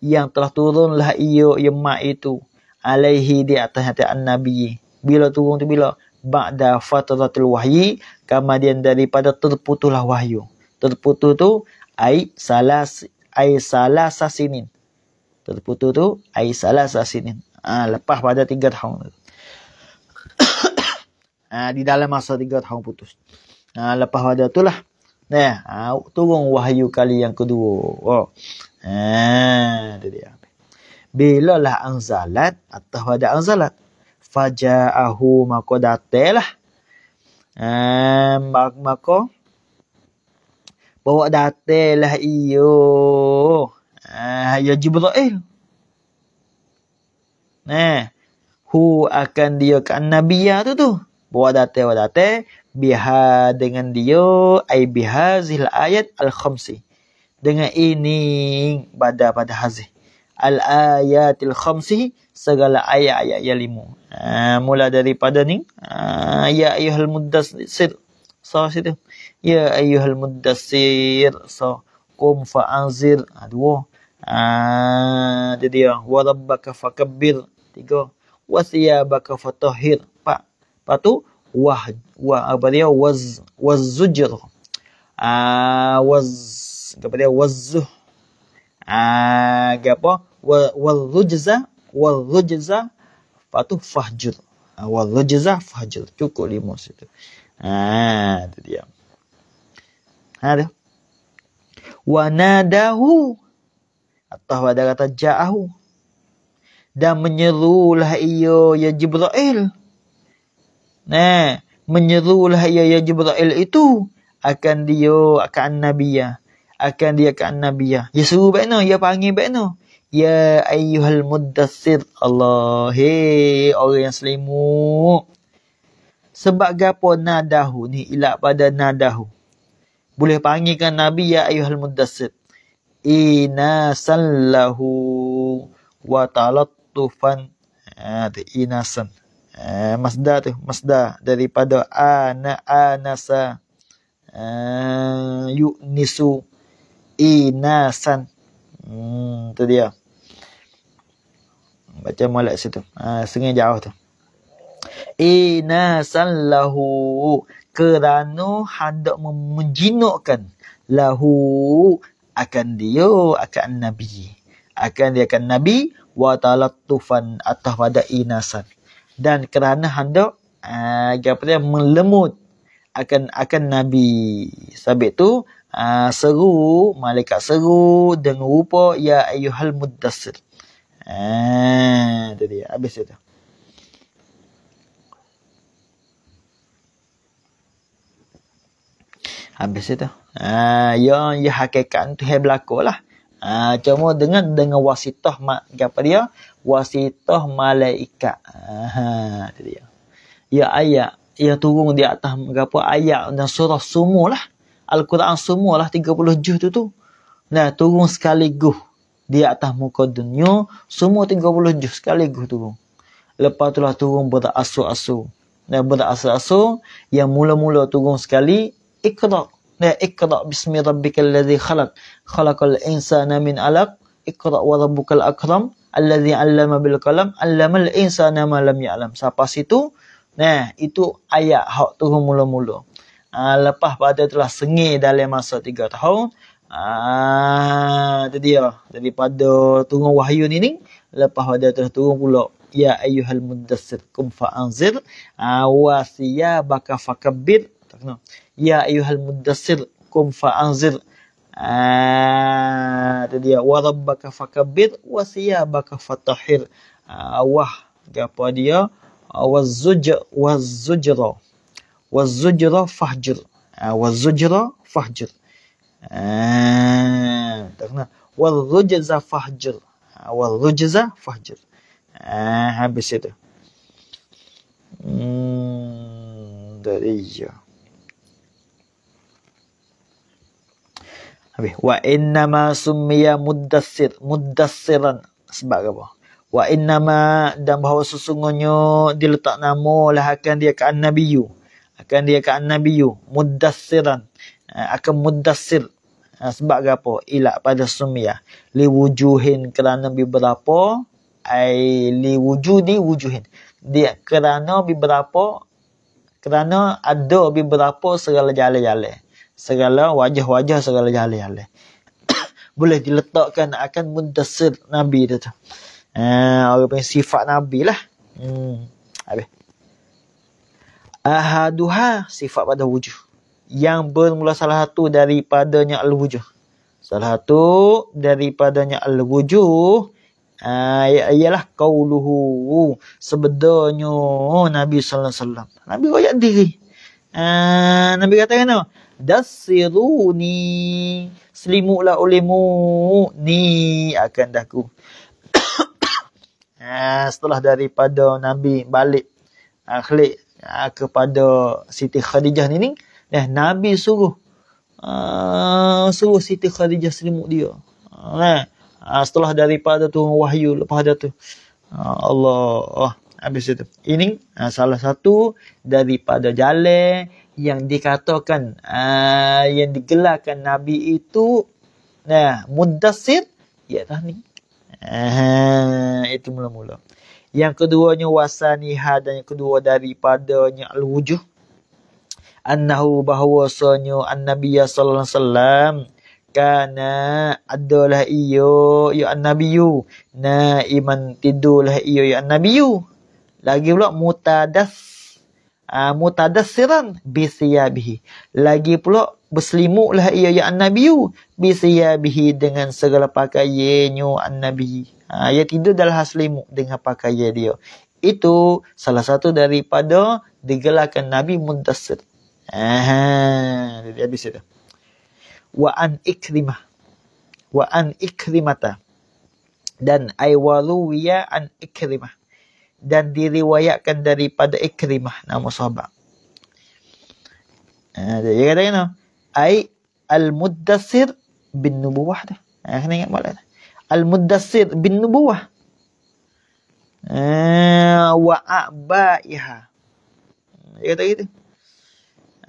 Yang telah turunlah ia, ia ma itu. Alaihi di atas hati an-Nabi. Bila turun tu bila? Ba'da fatratil wahyi. Kemudian daripada terputulah wahyu. Terputu tu, ay salah, ay salah sasinin. Terputu tu, ay salah sasinin. Ha, ah, lepas pada tiga tahun tu. ha, *coughs* di dalam masa tiga tahun putus. Ha, lepas pada tu lah. Nah, ha, turun wahyu kali yang kedua. Oh. Ha, ah, tu dia. Bila lah anzalat atau ada anzalat. Faja'ahu maka datelah. Ha, ah, maka bawa datelah iyo. Ha, ya Jibril. Nah, hu akan dia kan nabiya tu tu. Bawa datel, bawa datel biha dengan dia ai bihazil ayat al khamsi dengan ini pada pada hazih al ayatil khamsi segala ayat-ayat yang lima uh, mula daripada ni uh, ya ayyuhal muddassir so situ ya ayyuhal muddassir so qum fa anzir ha, dua uh, jadi ya wa rabbaka fakabbir tiga wa thiyabaka fatahhir patu wah wah apa dia waz wazujr ah waz apa dia waz ah apa wazujza wazujza fatu fahjur wazujza fahjur cukup lima situ ah itu dia ada wanadahu atau ada kata ja'ahu dan menyerulah ia ya jibril Nah, menyerulah ia ya Jibril itu akan dia akan nabiya, Akan dia akan nabiya. ya. Dia suruh baik no, dia panggil baik no. Ya ayyuhal muddassir Allah. Hei, orang yang selimut. Sebab gapo nadahu ni ilak pada nadahu. Boleh panggilkan Nabi ya ayyuhal muddassir. Ina sallahu wa talattufan. Ha, ah, inasan. Eh, masda tu masda daripada ana anasa eh, yunisu inasan hmm, tu dia baca molek situ ah eh, sungai jauh tu inasan lahu kerana hendak menjinukkan lahu akan dia akan nabi akan dia akan nabi wa talattufan atah pada inasan dan kerana hendak ah, apa dia melemut akan akan nabi sabit tu aa, ah, seru malaikat seru dengan rupa ya ayyuhal muddassir ah dia habis itu habis itu ah yang ya hakikat tu hebat lah. Ah uh, cuma dengan dengan wasitah mak apa dia Wasitoh malaikat. Ha itu dia. Ya ayat, ya turun di atas berapa ayat dan surah semualah. Al-Quran semualah 30 juz tu tu. Nah, turun sekaligus di atas muka dunia semua 30 juz sekaligus turun. Lepas tu lah turun berasu-asu. asu, Nah, berasu-asu yang mula-mula turun sekali ikra. Nah, ikra bismi rabbikal ladzi khalaq. Khalaqal insana min alaq. Ikra wa rabbukal akram allazi 'allama bil qalam 'allamal insana ma lam ya'lam. Siapa situ? Nah, itu ayat hak tuh mula-mula. Ah uh, lepas pada telah sengi dalam masa tiga tahun, ah uh, tadi pada turun wahyu ni ni, lepas pada telah turun pula ya ayyuhal muddassir kum fa anzir awasiya ah, uh, baka fakabbir. Ya ayyuhal muddassir kum fa anzir. Ah, itu dia. Wa rabbaka fakabbir wa siyabaka fatahhir. Ah, wah, apa dia? Ah, wa zuj wa zujra. Wa zujra fahjur. Ah, wa zujra fahjur. Ah, takna. Wa rujza fahjur. Ah, wa rujza fahjur. Ah, habis itu. Hmm, dari ya. Habis. Wa innama summiya muddassir. Muddassiran. Sebab apa? Wa innama dan bahawa sesungguhnya dia letak lah akan dia ke Nabiyu. Akan dia ke Nabiyu. Muddassiran. Eh, akan muddassir. Eh, sebab apa? Ila pada summiya. Li wujuhin kerana beberapa. Ay li wujudi wujuhin. Dia kerana beberapa. Kerana ada beberapa segala jala-jala segala wajah-wajah segala jalan-jalan. *coughs* boleh diletakkan akan mendesir Nabi dia tu. Eh, orang punya sifat Nabi lah. Hmm. Habis. Ahaduha sifat pada wujud. Yang bermula salah satu daripadanya al-wujud. Salah satu daripadanya al-wujud. Uh, ah, ialah kauluhu. Sebenarnya Nabi SAW. Nabi kaya diri. Uh, Nabi kata kan apa? dasiruni selimutlah olehmu ni akan dahku ha, *coughs* ah, setelah daripada nabi balik akhlik ha, ah, kepada siti khadijah ni ni eh, nabi suruh uh, suruh siti khadijah selimut dia ha, ha, setelah daripada tu wahyu lepas dia tu ha, Allah oh, habis itu ini ha, salah satu daripada jalan yang dikatakan uh, yang digelarkan Nabi itu nah mudassir ya tah ni uh, itu mula-mula yang keduanya wasaniha dan yang kedua daripadanya al-wujuh annahu bahwasanya an-nabi sallallahu alaihi wasallam kana adalah iyo ya an-nabiyu naiman tidulah iyo ya an-nabiyu lagi pula mutadas uh, mutadassiran bisiyabihi. Lagi pula berselimutlah ia ya annabiyu bisiyabihi dengan segala pakaiannya annabi. Uh, ia tidur dalam selimut dengan pakaian dia. Itu salah satu daripada digelakan Nabi Muntasir. Aha, jadi habis itu. Wa an ikrimah. Wa an ikrimata. Dan aywaluya an ikrimah dan diriwayatkan daripada Ikrimah nama sahabat. Ha, dia kata kena. Ai Al-Muddassir bin Nubuwah tu. Ha, kena ingat balik Al-Muddassir bin Nubuwah. Ha, Wa'a'ba'iha. Dia kata gitu.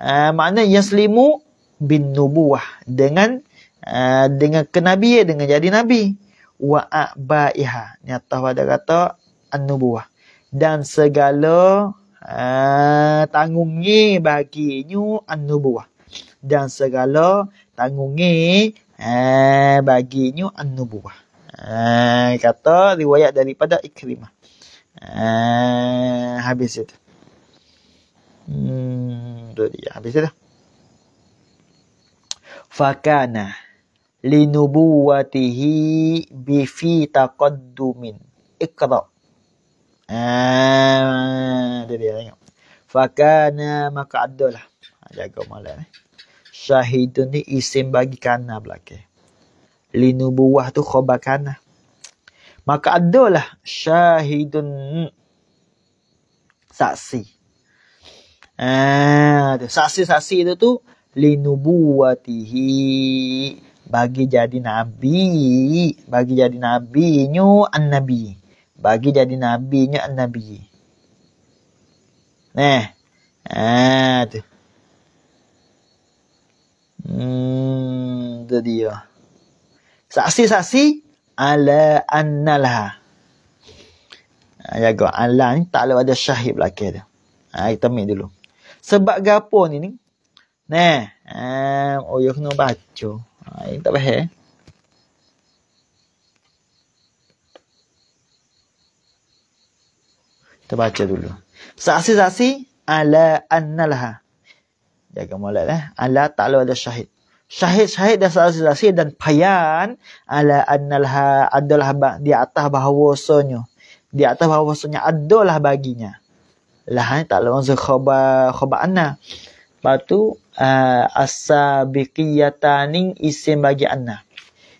Ha, makna Yaslimu bin Nubuwah. Dengan Uh, dengan kenabian dengan jadi nabi wa abaiha nyata pada kata an-nubuwah dan segala uh, tanggungi baginya an-nubuah dan segala tanggungi uh, baginya an-nubuah uh, eh, kata riwayat daripada ikrimah uh, habis itu hmm tu dia habis itu fakana linubuwatihi bifi taqaddumin ikra' ada ah, dia tengok. Fakana maka ada lah. Ha, jaga malam ni. Eh. Syahidun ni isim bagi kana, belakang. Linu buah tu khobar kana. Maka ada lah syahidun saksi. Ah, saksi-saksi itu tu linu buatihi bagi jadi nabi, bagi jadi nabi nyu an nabi bagi jadi nabi nya nabi nah ah tu hmm dia saksi saksi ala annalah ya ah, go ala ni tak ada ada syahid belakang dia ha, kita ambil dulu sebab gapo ni ni nah ah oh yo ya kena ha, ini tak faham Kita baca dulu. Saksi-saksi ala annalha. Jaga mulut eh. Ala ta'ala ada syahid. Syahid-syahid dan saksi-saksi dan payan ala annalha adalah di atas bahawasanya. Di atas bahawasanya adalah baginya. Lah ni tak lawan khabar anna. Lepas tu uh, as isim bagi anna.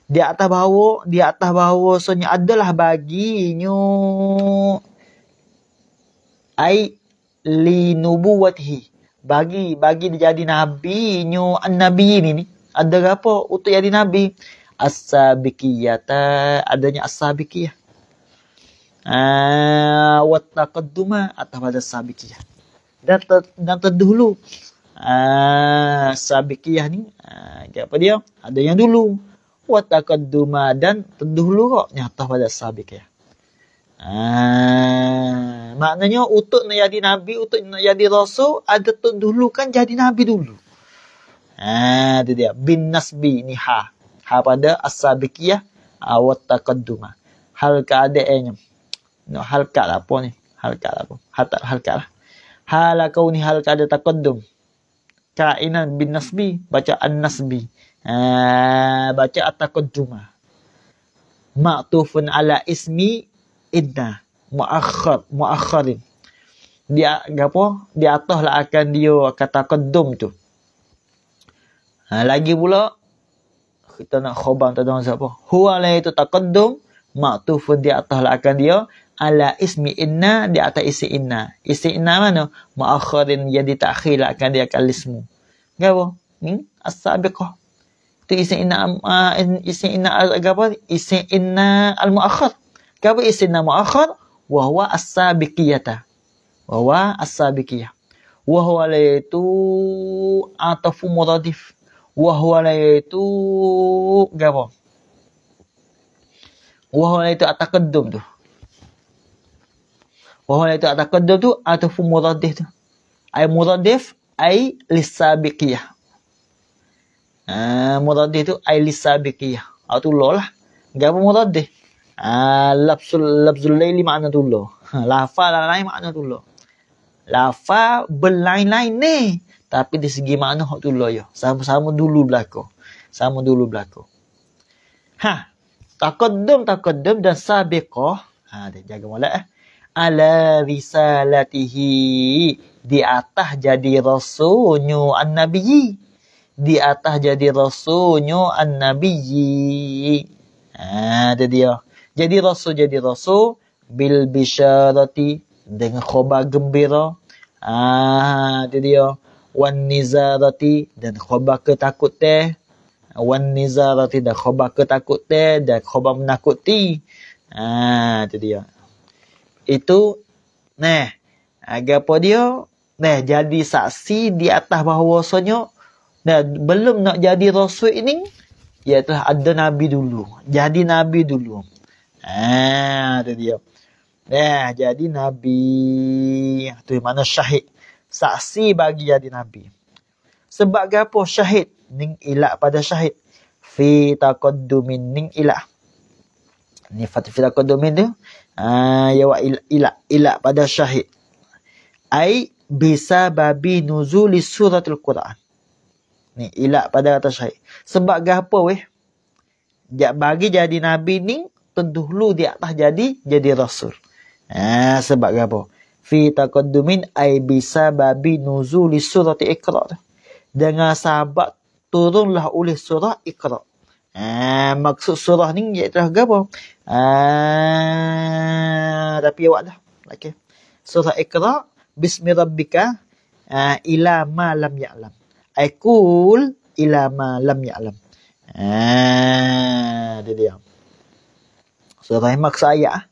Di atas bahawa di atas bahawasanya adalah baginya ai li nubuwatihi bagi bagi dia jadi nabi nyu nabi ini ni ada apa untuk jadi nabi as-sabiqiyah adanya as-sabiqiyah ah wa taqadduma atau ada sabiqiyah dan ter, dan terdahulu ah sabiqiyah ni ah apa dia ada yang dulu wa taqadduma dan terdahulu kok nyata pada sabiqiyah Ah. maknanya untuk nak jadi nabi, untuk nak jadi rasul, ada tu dulu kan jadi nabi dulu. Ha, ah, itu dia. Bin nasbi ni ha. Ha pada as-sabiqiyah awat taqadduma. Hal keadaannya. No, hal kat lah apa ni? Hal kat lah apa? Hal tak hal kat lah. Hal kau ni hal keadaan taqaddum. Kainan bin nasbi. Baca an-nasbi. Ha, baca at-taqadduma. Ma'tufun ala ismi idna muakhar muakhirin dia gapo, di atas lah akan dia kata kedum tu ha, lagi pula kita nak khobang tak tahu siapa huwa la itu taqaddum ma'tufun di atas lah akan dia ala ismi inna di atas isi inna isi inna mana muakhirin yang ditakhir lah akan dia kan ismu gapo hmm? as-sabiqah tu isi inna uh, isi inna apa isi inna al-muakhir kabu isimna nama wa huwa as-sabiqiyata wa huwa as-sabiqiyah wa huwa laitu atafu muradif wa huwa laitu gapo wa huwa tu wa huwa atakadum tu atafu muradif tu ai muradif ai lisabiqiyah ah muradif tu ai lisabiqiyah atau ah, lolah gapo muradif Ah, lafzul lafzul laili makna tullo. Ha, Lafa la lain makna tullo. Lafa belain lain ni. Tapi di segi makna hak tullo yo. Sama-sama dulu belako, Sama dulu belako, Ha. Taqaddum taqaddum dan sabiqah. Ha, jaga molek eh. Ala risalatihi di atas jadi rasulnya an-nabi. Di atas jadi rasulnya an-nabi. Ha, itu dia jadi rasul jadi rasul bil bisharati dengan khabar gembira ah itu dia wan nizarati dan khabar ketakut teh wan nizarati dan khabar ketakut teh dan khabar menakuti ah itu dia itu nah agapo dia nah jadi saksi di atas bahawasanya dan nah, belum nak jadi rasul ini iaitu ada nabi dulu jadi nabi dulu Ah, itu dia. Eh, jadi Nabi tu mana syahid saksi bagi jadi Nabi. Sebab apa syahid? Ning ilak pada syahid. Fi taqaddumin ning ilak. Ni fat fi taqaddumin tu. Ah, yawa wa ilak ilak pada syahid. Ai bisa babi nuzuli suratul Quran. Ni ilak pada kata syahid. Sebab apa weh? Jadi bagi jadi Nabi ning terdahulu dia tak jadi jadi rasul. Eh, sebab apa? Fi taqaddumin ay bisababi nuzuli surah Iqra. Dengan sahabat turunlah oleh surah Iqra. Eh, maksud surah ni iaitu apa? Eh, ha, tapi awak dah. Okay. Surah Iqra bismi rabbika eh, ila ma lam ya'lam. Aikul ila ma lam ya'lam. Eh, dia diam. Surah ni maksa ayat.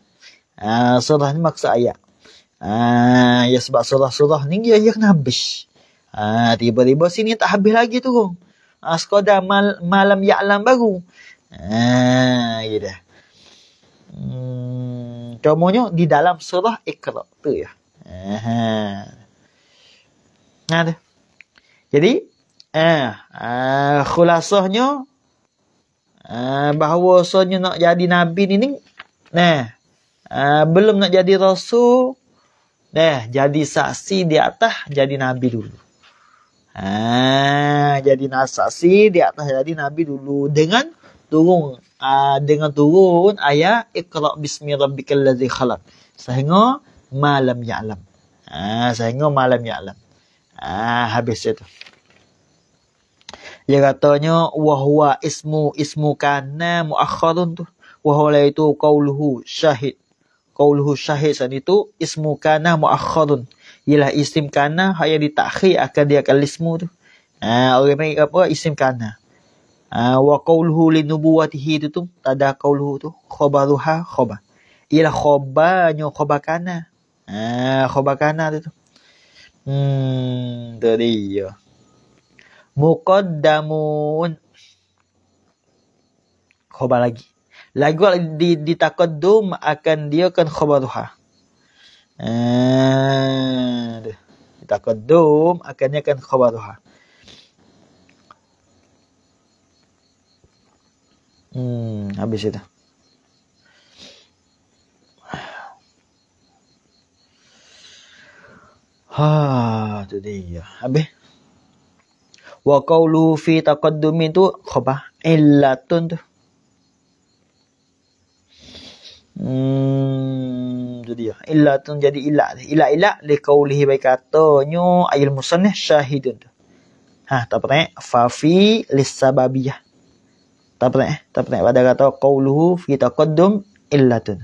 Uh, surah ni maksa ayat. Uh, ya sebab surah-surah ni dia, dia kena habis. Uh, tiba-tiba sini tak habis lagi tu. Uh, sekadar mal, malam ya'lam baru. Uh, ya dah. Hmm, Comonya di dalam surah ikhra tu ya. Aha. Nah, Jadi, eh, uh, uh, khulasahnya Ah, bahawasanya nak jadi nabi ni ni nah belum nak jadi rasul nah jadi saksi di atas jadi nabi dulu ha jadi saksi di atas jadi nabi dulu dengan turun ah, dengan turun ayat iqra bismi rabbikal ladzi khalaq sehingga malam ya'lam ha sehingga malam ya'lam ha habis itu dia katanya wahwa ismu ismu kana muakhadun tu. Wahwa lah itu kauluhu syahid. Kauluhu syahid sana itu ismu kana muakhadun. Ialah isim kana yang ditakhir akan dia akan ismu tu. Ah orang panggil apa isim kana. Ah wa kauluhu linubuwatihi itu tu tada kauluhu tu khabaruha khabar. Ialah khabarnya khabar kana. Ah khabar kana tu. Hmm, tadi ya muqaddamun. Khobar lagi. Lagu di di taqaddum akan dia kan khobar duha. Eh, taqaddum akan dia kan khobar duha. Hmm, habis itu. *sighs* Ha, tu dia. Habis. Wa qawlu fi taqaddumi tu khabar illatun tu. Hmm, jadi ya. Illa jadi ilah. Ilah ilah li kaulihi baik katanya ayil musan syahidun tu. Ha, tak pernah. Eh? Fafi lisababiyah. Tak pernah. Eh? Tak pernah. Pada kata kauluhu fi taqaddum illa tu.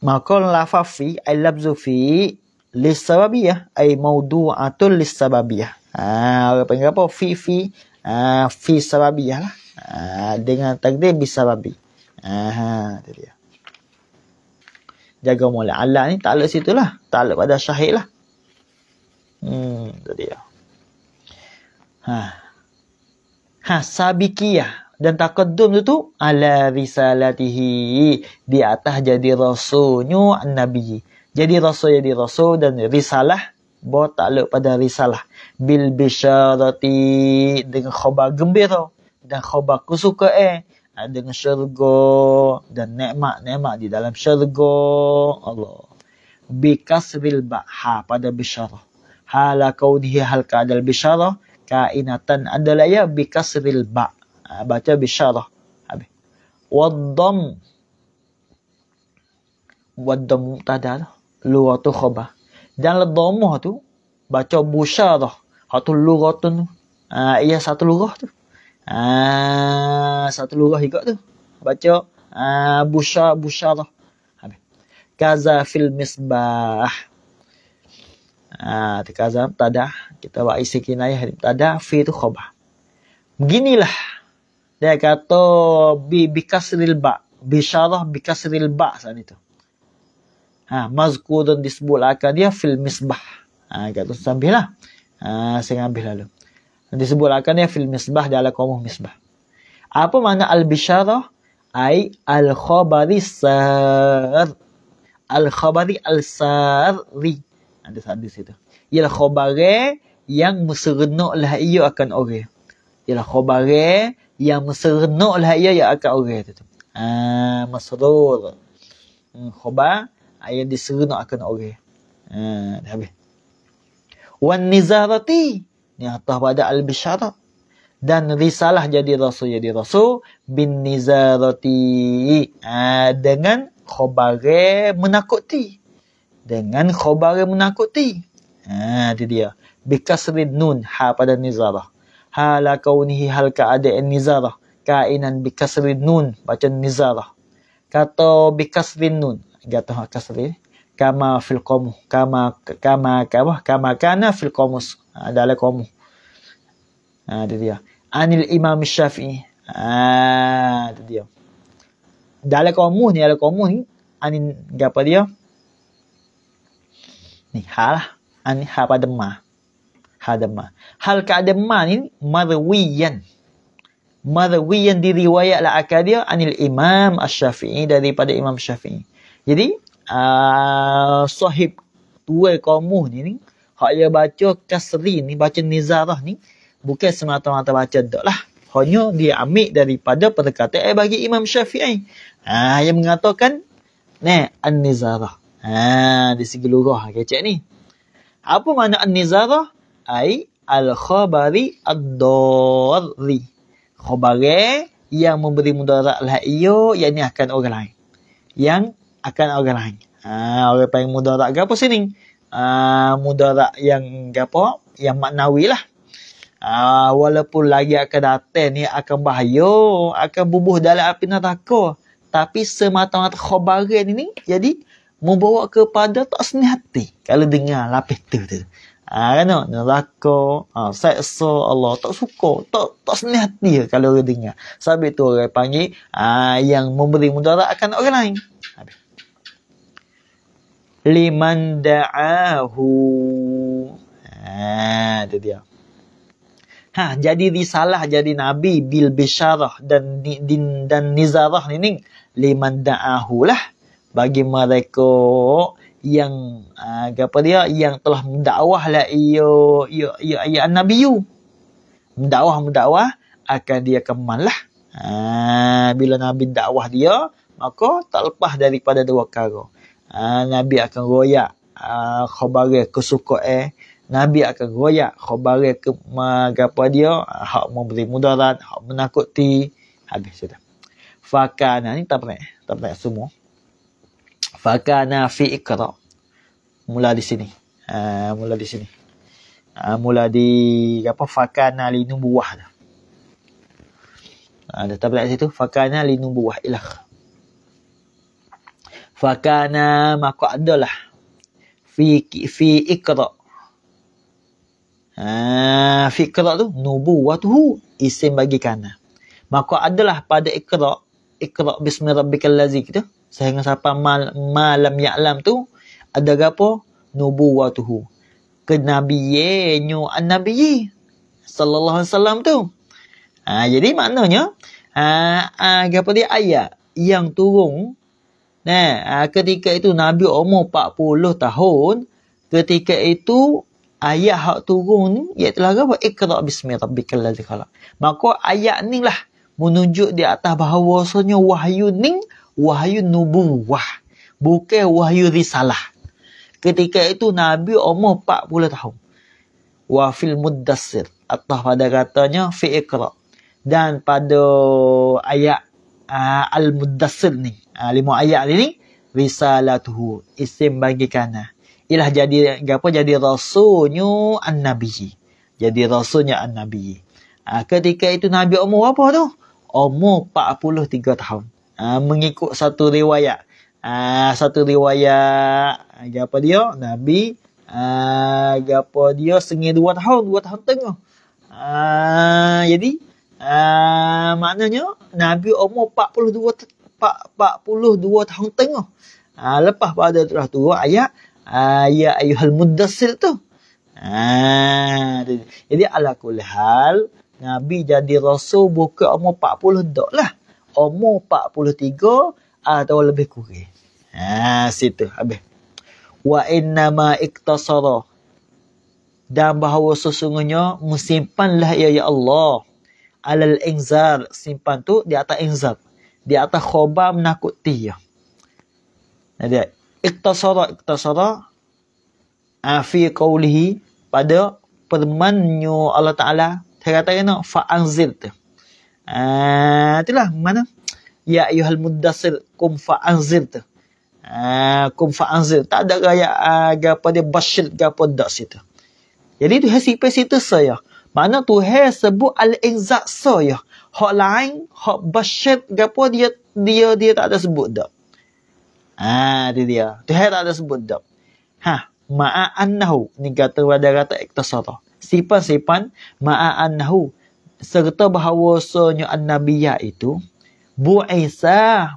Maka la fafi ay labzu fi lisababiyah ay maudu'atul lisababiyah. Ah, orang panggil apa? Fi fi ah fi sababiyah ha? lah. Ah, dengan takdir bisa babi. Ah, dia dia. Jaga mula Allah ni tak ada situ lah. Tak ada pada syahid lah. Hmm, tu dia. Ha. Ha, sabikiyah dan takadum tu tu ala risalatihi di atas jadi rasulnya nabi. Jadi rasul jadi rasul dan risalah bo tak pada risalah bil bisharati dengan khabar gembira dan khabar kusuka eh ha, dengan syurga dan nikmat-nikmat di dalam syurga Allah bi kasril ba pada bisharah hala kaunihi hal kadal bisharah kainatan adalah ya bi kasril ba ha, baca bisharah habis waddam waddam tadal luwatu khabar dan domoh tu baca busharah satu lurah tu tu. Uh, satu lurah tu. Ah satu lurah juga tu. Baca ah uh, busha lah. Habis. Kaza fil misbah. Ah kaza tada kita buat isi kinayah tada fi tu khabar. Beginilah dia kata bi bikasril ba. Bisharah bikasril ba san itu. Ha, ah, mazkudun disebut akan dia fil misbah. Ha, kata sambil lah. Ha, saya ambil lalu. Disebutkan ya fil misbah di ala kaumuh misbah. Apa makna al-bisharah? Ay al-khabari sar. Al-khabari al-sarri. Ada hadis situ Ialah khabari yang lah ia akan orang. Ialah khabari yang lah ia yang akan orang. Itu. Ha, masrur. Hmm, khabar yang diserenuk akan orang. Ha, dah habis wan nizarati ni atas pada al bishara dan risalah jadi rasul jadi rasul bin nizarati ha, dengan khabar menakuti dengan khabar menakuti ha itu dia bi kasri nun ha pada nizarah hala kaunihi hal ka ada nizarah kainan bi kasri nun baca nizarah kata bi kasri nun gatah kasri kama fil qom kama kama kawah kama kana fil ada ha, adalah qom ah ha, tu dia anil imam syafi'i ah ha, tu dia dalam qomus ni dalam qomus ni anin gapo dia ni hal lah. ani ha pada ma ha dama hal ka ada ma ni marwiyan marwiyan diriwayatlah akadia anil imam asy-syafi'i daripada imam syafi'i jadi uh, sahib tua kaum ni ni hak dia baca kasri ni baca nizarah ni bukan semata-mata baca dok lah hanya dia ambil daripada perkataan eh bagi Imam Syafi'i ah yang mengatakan ni an-nizarah ha uh, di segi lurah lah kecek ni apa makna an-nizarah ai al-khabari ad-dari khabari yang memberi mudarat lah iyo yang ni akan orang lain yang akan orang lain. Ah, orang paling tak gapo sini? Ah, ha, tak yang gapo? Yang maknawi lah. Ah, walaupun lagi akan datang ni akan bahaya, akan bubuh dalam api neraka. Tapi semata-mata khabaran ini jadi membawa kepada tak seni hati. Kalau dengar lapis tu tu. Ah, kan neraka, ah, seksa Allah tak suka, tak tak seni hati kalau orang dengar. Sebab tu orang panggil ah, yang memberi muda tak akan orang lain liman da'ahu. Ha, itu dia. Ha, jadi risalah jadi nabi bil bisyarah dan din, dan nizarah ni ni liman da'ahu lah bagi mereka yang uh, apa dia yang telah mendakwah lah iyo iyo iyo ya nabi mendakwah mendakwah akan dia kemal lah ha, bila nabi dakwah dia maka tak lepas daripada dua kago Ah, Nabi akan royak uh, ah, khabar kesukaan eh. Nabi akan royak khabar ke apa dia ah, hak memberi mudarat hak menakuti habis sudah fakana ni tak pernah tak pernah semua fakana fi ikra mula di sini uh, mula di sini uh, mula di apa fakana linu buah dah ada uh, situ fakana linu buah ilah Fakana maka adalah fi fi ikra. Ha, fi ikra tu nubuwatuhu isim bagi kana. Maka adalah pada ikra ikra bismi rabbikal ladzi tu sehingga siapa mal, malam ya'lam tu ada gapo nubuwatuhu ke nabiye nyu an nabiye sallallahu alaihi wasallam tu. ah jadi maknanya ah ha, ha apa dia ayat yang turun Nah, ah, ketika itu Nabi umur 40 tahun, ketika itu ayat hak turun iaitu lah apa? Iqra bismi rabbikal ladzi khalaq. Maka ayat ni lah menunjuk di atas bahawasanya wahyu ni wahyu nubuwah, bukan wahyu risalah. Ketika itu Nabi umur 40 tahun. Wa fil muddassir. Allah pada katanya fi iqra. Dan pada ayat uh, ah, Al-Muddassil ni. Uh, lima ayat ni. Risalatuhu. Isim bagi kanah. ilah jadi apa? Jadi Rasulnya An-Nabi. Jadi Rasulnya An-Nabi. Uh, ketika itu Nabi umur apa tu? Umur 43 tahun. Uh, mengikut satu riwayat. Uh, satu riwayat. Apa dia? Nabi. Uh, apa dia? Sengih dua tahun. Dua tahun tengah. Uh, jadi Ah, maknanya Nabi umur 42 42 tahun tengah. Uh, lepas pada telah turun ayat ah, ya ayyuhal muddassir tu. Uh, jadi ala kulli hal Nabi jadi rasul bukan umur 40 dok lah. Umur 43 atau lebih kurang. Ha situ habis. Wa inna ma iktasara dan bahawa sesungguhnya musimpanlah ya ya Allah alal engzar simpan tu di atas engzar di atas khobar menakuti ya jadi iktasara iktasara afi ah, qawlihi pada permannya Allah Ta'ala terkata kena fa'anzir tu Ah, itulah mana ya ayuhal muddasir kum fa'anzir tu Uh, kum fa'anzir tak ada gaya uh, ah, gapa dia basyid gapa dak situ jadi tu hasil pesi tu saya mana Tuhan sebut al-izza ya. Hak lain, hak basyid gapo dia dia dia tak ada sebut dak. Ah, ha, dia dia. Tuhan tak ada sebut dak. Ha, ma'a annahu ni kata pada kata iktisar Sipan-sipan ma'a annahu serta bahawasanya annabiyah itu bu bu'isa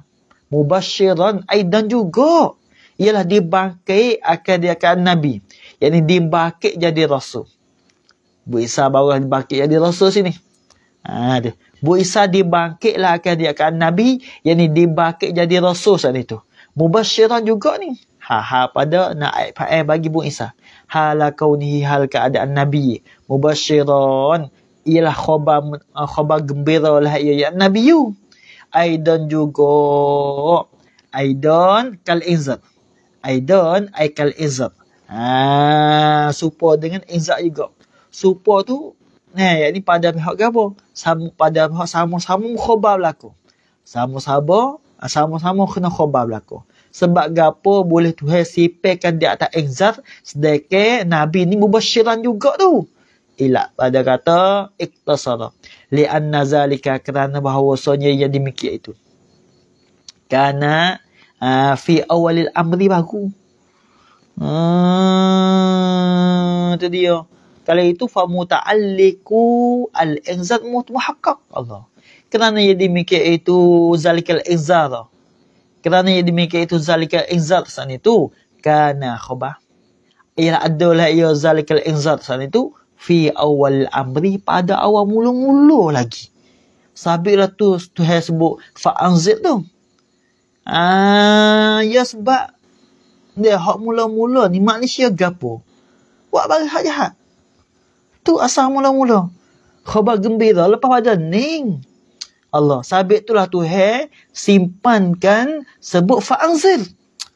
mubasyiran aidan juga ialah dibangkit akan dia akan nabi yakni dibangkit jadi rasul Bu Isa baru dibangkit jadi rasul sini. Ha, dia. Bu Isa dibangkitlah akan dia akan Nabi. Yang ni dibangkit jadi rasul saat itu. Mubashiran juga ni. Ha, ha pada naik pa'eh bagi Bu Isa. Hala kau ni hal keadaan Nabi. Mubashiran. Ialah khobar, ha, khobar gembira lah ia. Ya Nabi you. Aidan juga. Aidan kal izab. Aidan aikal izab. Ha, support dengan izab juga supo tu ne eh, yakni pada pihak gapo sama pada pihak sama-sama khabar berlaku sama-sama ah, sama-sama kena khabar berlaku sebab gapo boleh tuhan sipekan di atas engzar sedeke nabi ni mubasyiran juga tu Ila pada kata iktasar li anna zalika kerana bahawasanya yang demikian itu kerana uh, ah, fi awalil amri baru hmm, ah, itu dia kalau itu fa muta'alliqu al-izzat muhaqqaq Allah. Kerana ia demikian itu zalikal izzat. Kerana ia demikian itu zalikal izzat san itu kana khabar. Ila adalah ia zalikal izzat san itu fi awal amri pada awal mula-mula lagi. Sabiklah tu tu hai sebut fa anzit tu. Ah ya sebab dia hak mula-mula ni manusia gapo. Buat barang jahat. -jahat tu asal mula-mula. Khabar gembira lepas pada ning. Allah, sabit tu lah tu he, simpankan sebut fa'angzir.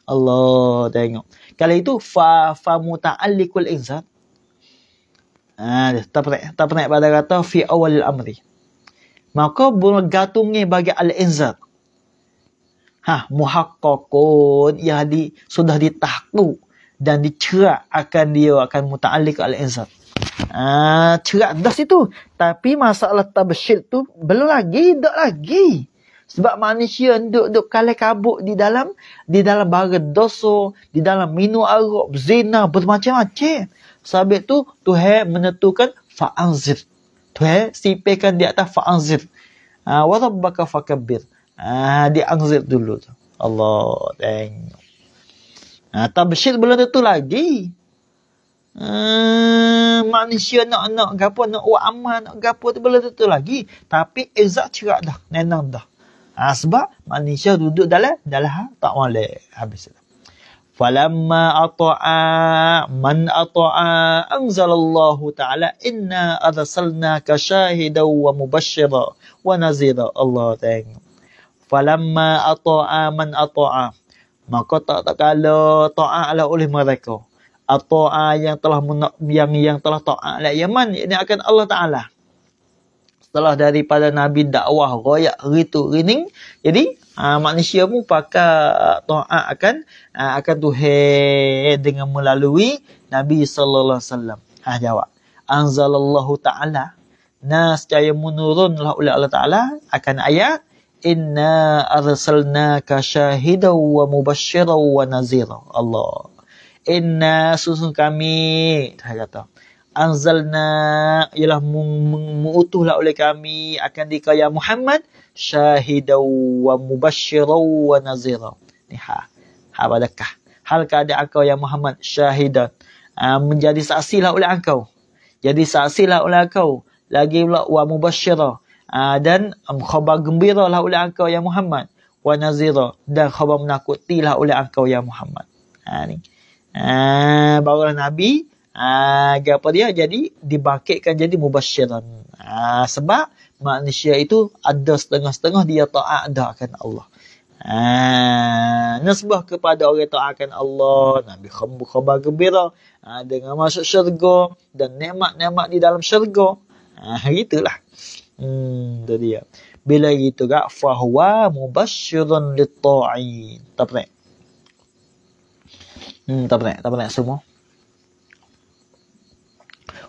Allah, tengok. Kalau itu fa fa muta'alliqul insan. Ah, tak pernah tak pernah pada kata fi awal amri. Maka gatungnya bagi al-insan. Ha, muhaqqaqun yang di, sudah ditahqu dan dicerak akan dia akan muta'alliq al-insan uh, ah, cerdas itu. Tapi masalah tabesyid tu belum lagi, dok lagi. Sebab manusia duduk-duduk kalah kabut di dalam, di dalam bara doso, di dalam minum arok, zina, bermacam-macam. Sebab itu, Tuhan menentukan fa'anzir. Tuhan sipekan di atas fa'anzir. Ha, uh, Warabbaka fa'kabir. Ah, uh, ah, dia anzir dulu tu. Allah tengok. Ah, uh, belum tentu lagi. Hmm, manusia nak nak gapo nak buat amal nak gapo tu belum tentu lagi tapi ezak cerak dah nenang dah ha, sebab manusia duduk dalam dalam ha, tak boleh habis itu falamma ata'a man ata'a anzalallahu ta'ala inna arsalnaka shahidan wa mubashshira wa nazira Allah ta'ala falamma ata'a man ata'a maka tak tak kala ta'a ala oleh mereka atau yang telah yang yang telah taala Yaman ini akan Allah taala setelah daripada nabi dakwah royak ritu rining jadi uh, manusia pun pakai uh, taat akan uh, akan tuhe dengan melalui nabi sallallahu alaihi wasallam ha jawab anzalallahu taala nas cahaya munurunlah oleh Allah taala akan ayat inna arsalnaka syahidaw wa mubasysyiraw wa nadzira Allah inna susun kami dah kata anzalna ialah mengutuhlah oleh kami akan dikaya Muhammad syahidaw wa mubasyiraw wa nazira ni ha ha badakah hal ada engkau ya Muhammad syahidan ha, menjadi saksilah oleh engkau jadi saksilah oleh engkau lagi pula wa mubasyira ha, dan um, gembira lah oleh engkau ya Muhammad wa nazira dan khabar menakutilah oleh engkau ya Muhammad ha ni Ah, barulah Nabi ah apa dia jadi dibakitkan jadi mubasyiran. Ah sebab manusia itu ada setengah-setengah dia taat akan Allah. Ah nisbah kepada orang taatkan Allah, Nabi khabar gembira ah, dengan masuk syurga dan nikmat-nikmat di dalam syurga. Ah gitulah. Hmm tu dia. Bila gitu gak fahuwa mubasyirun lit ta'in. Tak pernah. Hmm, tak penat, tak penat semua.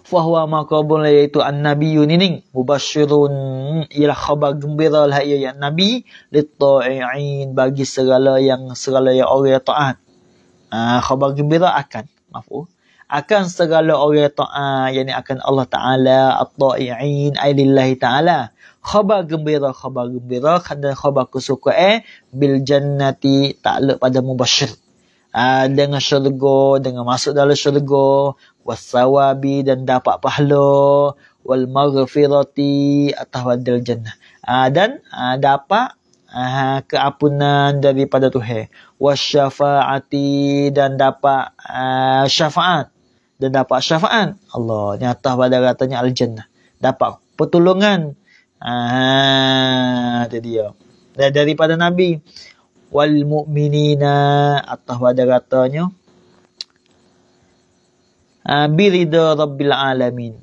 Fahwa maka boleh iaitu an Nabi Yunining Mubashirun ialah khabar gembira lah ia yang nabi. Lita'i'in bagi segala yang segala yang orang yang ta'at. Uh, khabar gembira akan. Mafu. Akan segala orang yang ta'at. Yang ni akan Allah Ta'ala. At-ta'i'in. Ailillahi Ta'ala. Khabar gembira. Khabar gembira. Kandang khabar kesuka eh. Bil jannati ta'luk pada Mubashir. Ah, dengan syurga, dengan masuk dalam syurga, wasawabi dan dapat pahala, wal maghfirati atau wadil jannah. Uh, dan uh, dapat uh, keapunan daripada Tuhan. Wasyafa'ati dan dapat uh, syafa'at. Dan dapat syafa'at. Allah nyata pada katanya al-jannah. Dapat pertolongan. Ah, dia dia. Dan daripada Nabi wal mu'minina atau pada katanya ah, birida rabbil alamin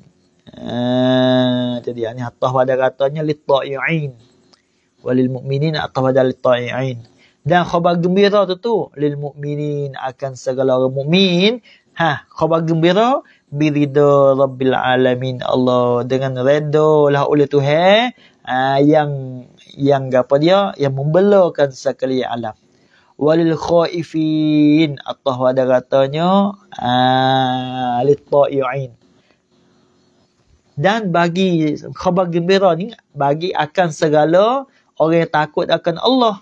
ah, jadi ini atau pada katanya li ta'i'in walil mu'minin atau pada li ta'i'in dan khabar gembira tu tu lil mu'minin akan segala orang mu'min ha khabar gembira birida rabbil alamin Allah dengan redha lah oleh Tuhan Ah, yang yang apa dia yang membelakan sekali alam walil khaifin Allah ada katanya alittaiin ah, dan bagi khabar gembira ni bagi akan segala orang yang takut akan Allah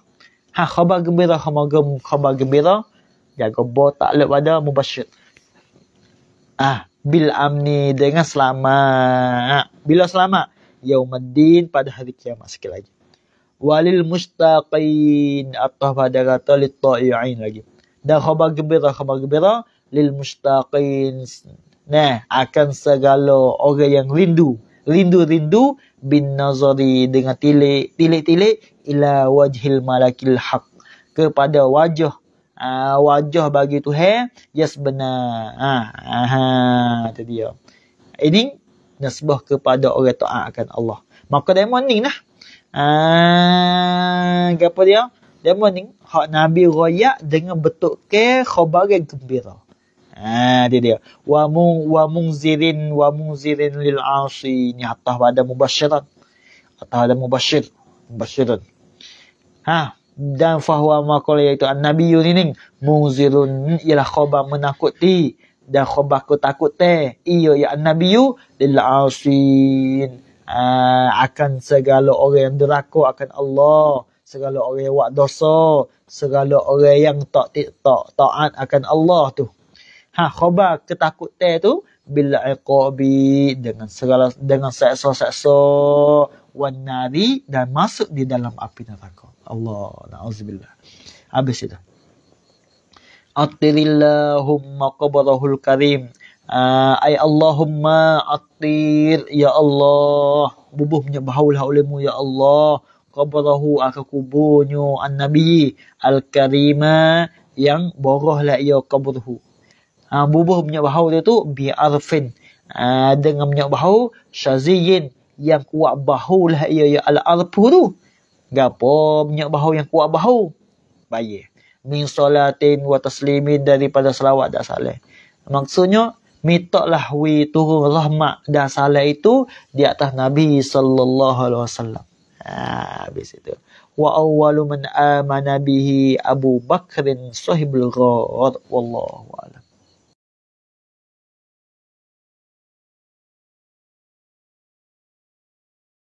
ha khabar gembira khabar gembira, khabar gembira jaga bo tak pada mubasyir ah bil amni dengan selamat bila selamat yaumaddin pada hari kiamat sekali lagi. Walil mustaqin atau pada kata litta'i'in lagi. Dan khabar gembira, khabar gembira lil mustaqin. Nah, akan segala orang yang rindu, rindu-rindu bin nazari dengan tilik, tilik-tilik ila wajhil malakil haq. Kepada wajah Uh, wajah bagi Tuhan yes benar ha ha tadi dia ini nasbah kepada orang taat akan Allah. Maka demo ni lah. Ah, apa dia? Demo ni hak Nabi raya dengan betul ke khabar gembira. Ah, dia dia. Wa mung wa mungzirin wa mungzirin lil asi nyata pada mubasyirat. Atau ada mubasyir, mubasyirun. Ha, dan fahuwa maqala yaitu an-nabiyyu ini munzirun ialah khabar menakuti dan khabar ku takut teh Iyo ya nabi yu lil asin uh, akan segala orang yang deraka akan Allah segala orang yang buat dosa segala orang yang tak tak taat akan Allah tu ha khabar ketakut teh tu bil iqabi dengan segala dengan seksa-seksa wan nari dan masuk di dalam api neraka Allah na'udzubillah habis itu Attirillahumma qabarahul karim uh, Ay Allahumma atir. Ya Allah Bubuh menyebahulah olehmu Ya Allah Qabarahu aku ah, kuburnya An-Nabi Al-Karima Yang borohlah ia kuburhu uh, ah, Bubuh menyebahul dia tu Bi'arfin uh, Dengan menyebahul Syaziyin Yang kuat bahulah ia Ya Al-Arfu tu Gapo menyebahul yang kuat bahul Baik min solatin wa taslimin daripada selawat dan salam. Maksudnya, mitoklah wi turun rahmat dan salam itu di atas Nabi sallallahu alaihi wasallam. Ha, habis itu. Wa awwalu man amana bihi Abu Bakrin sahibul ghad. wallahu alam.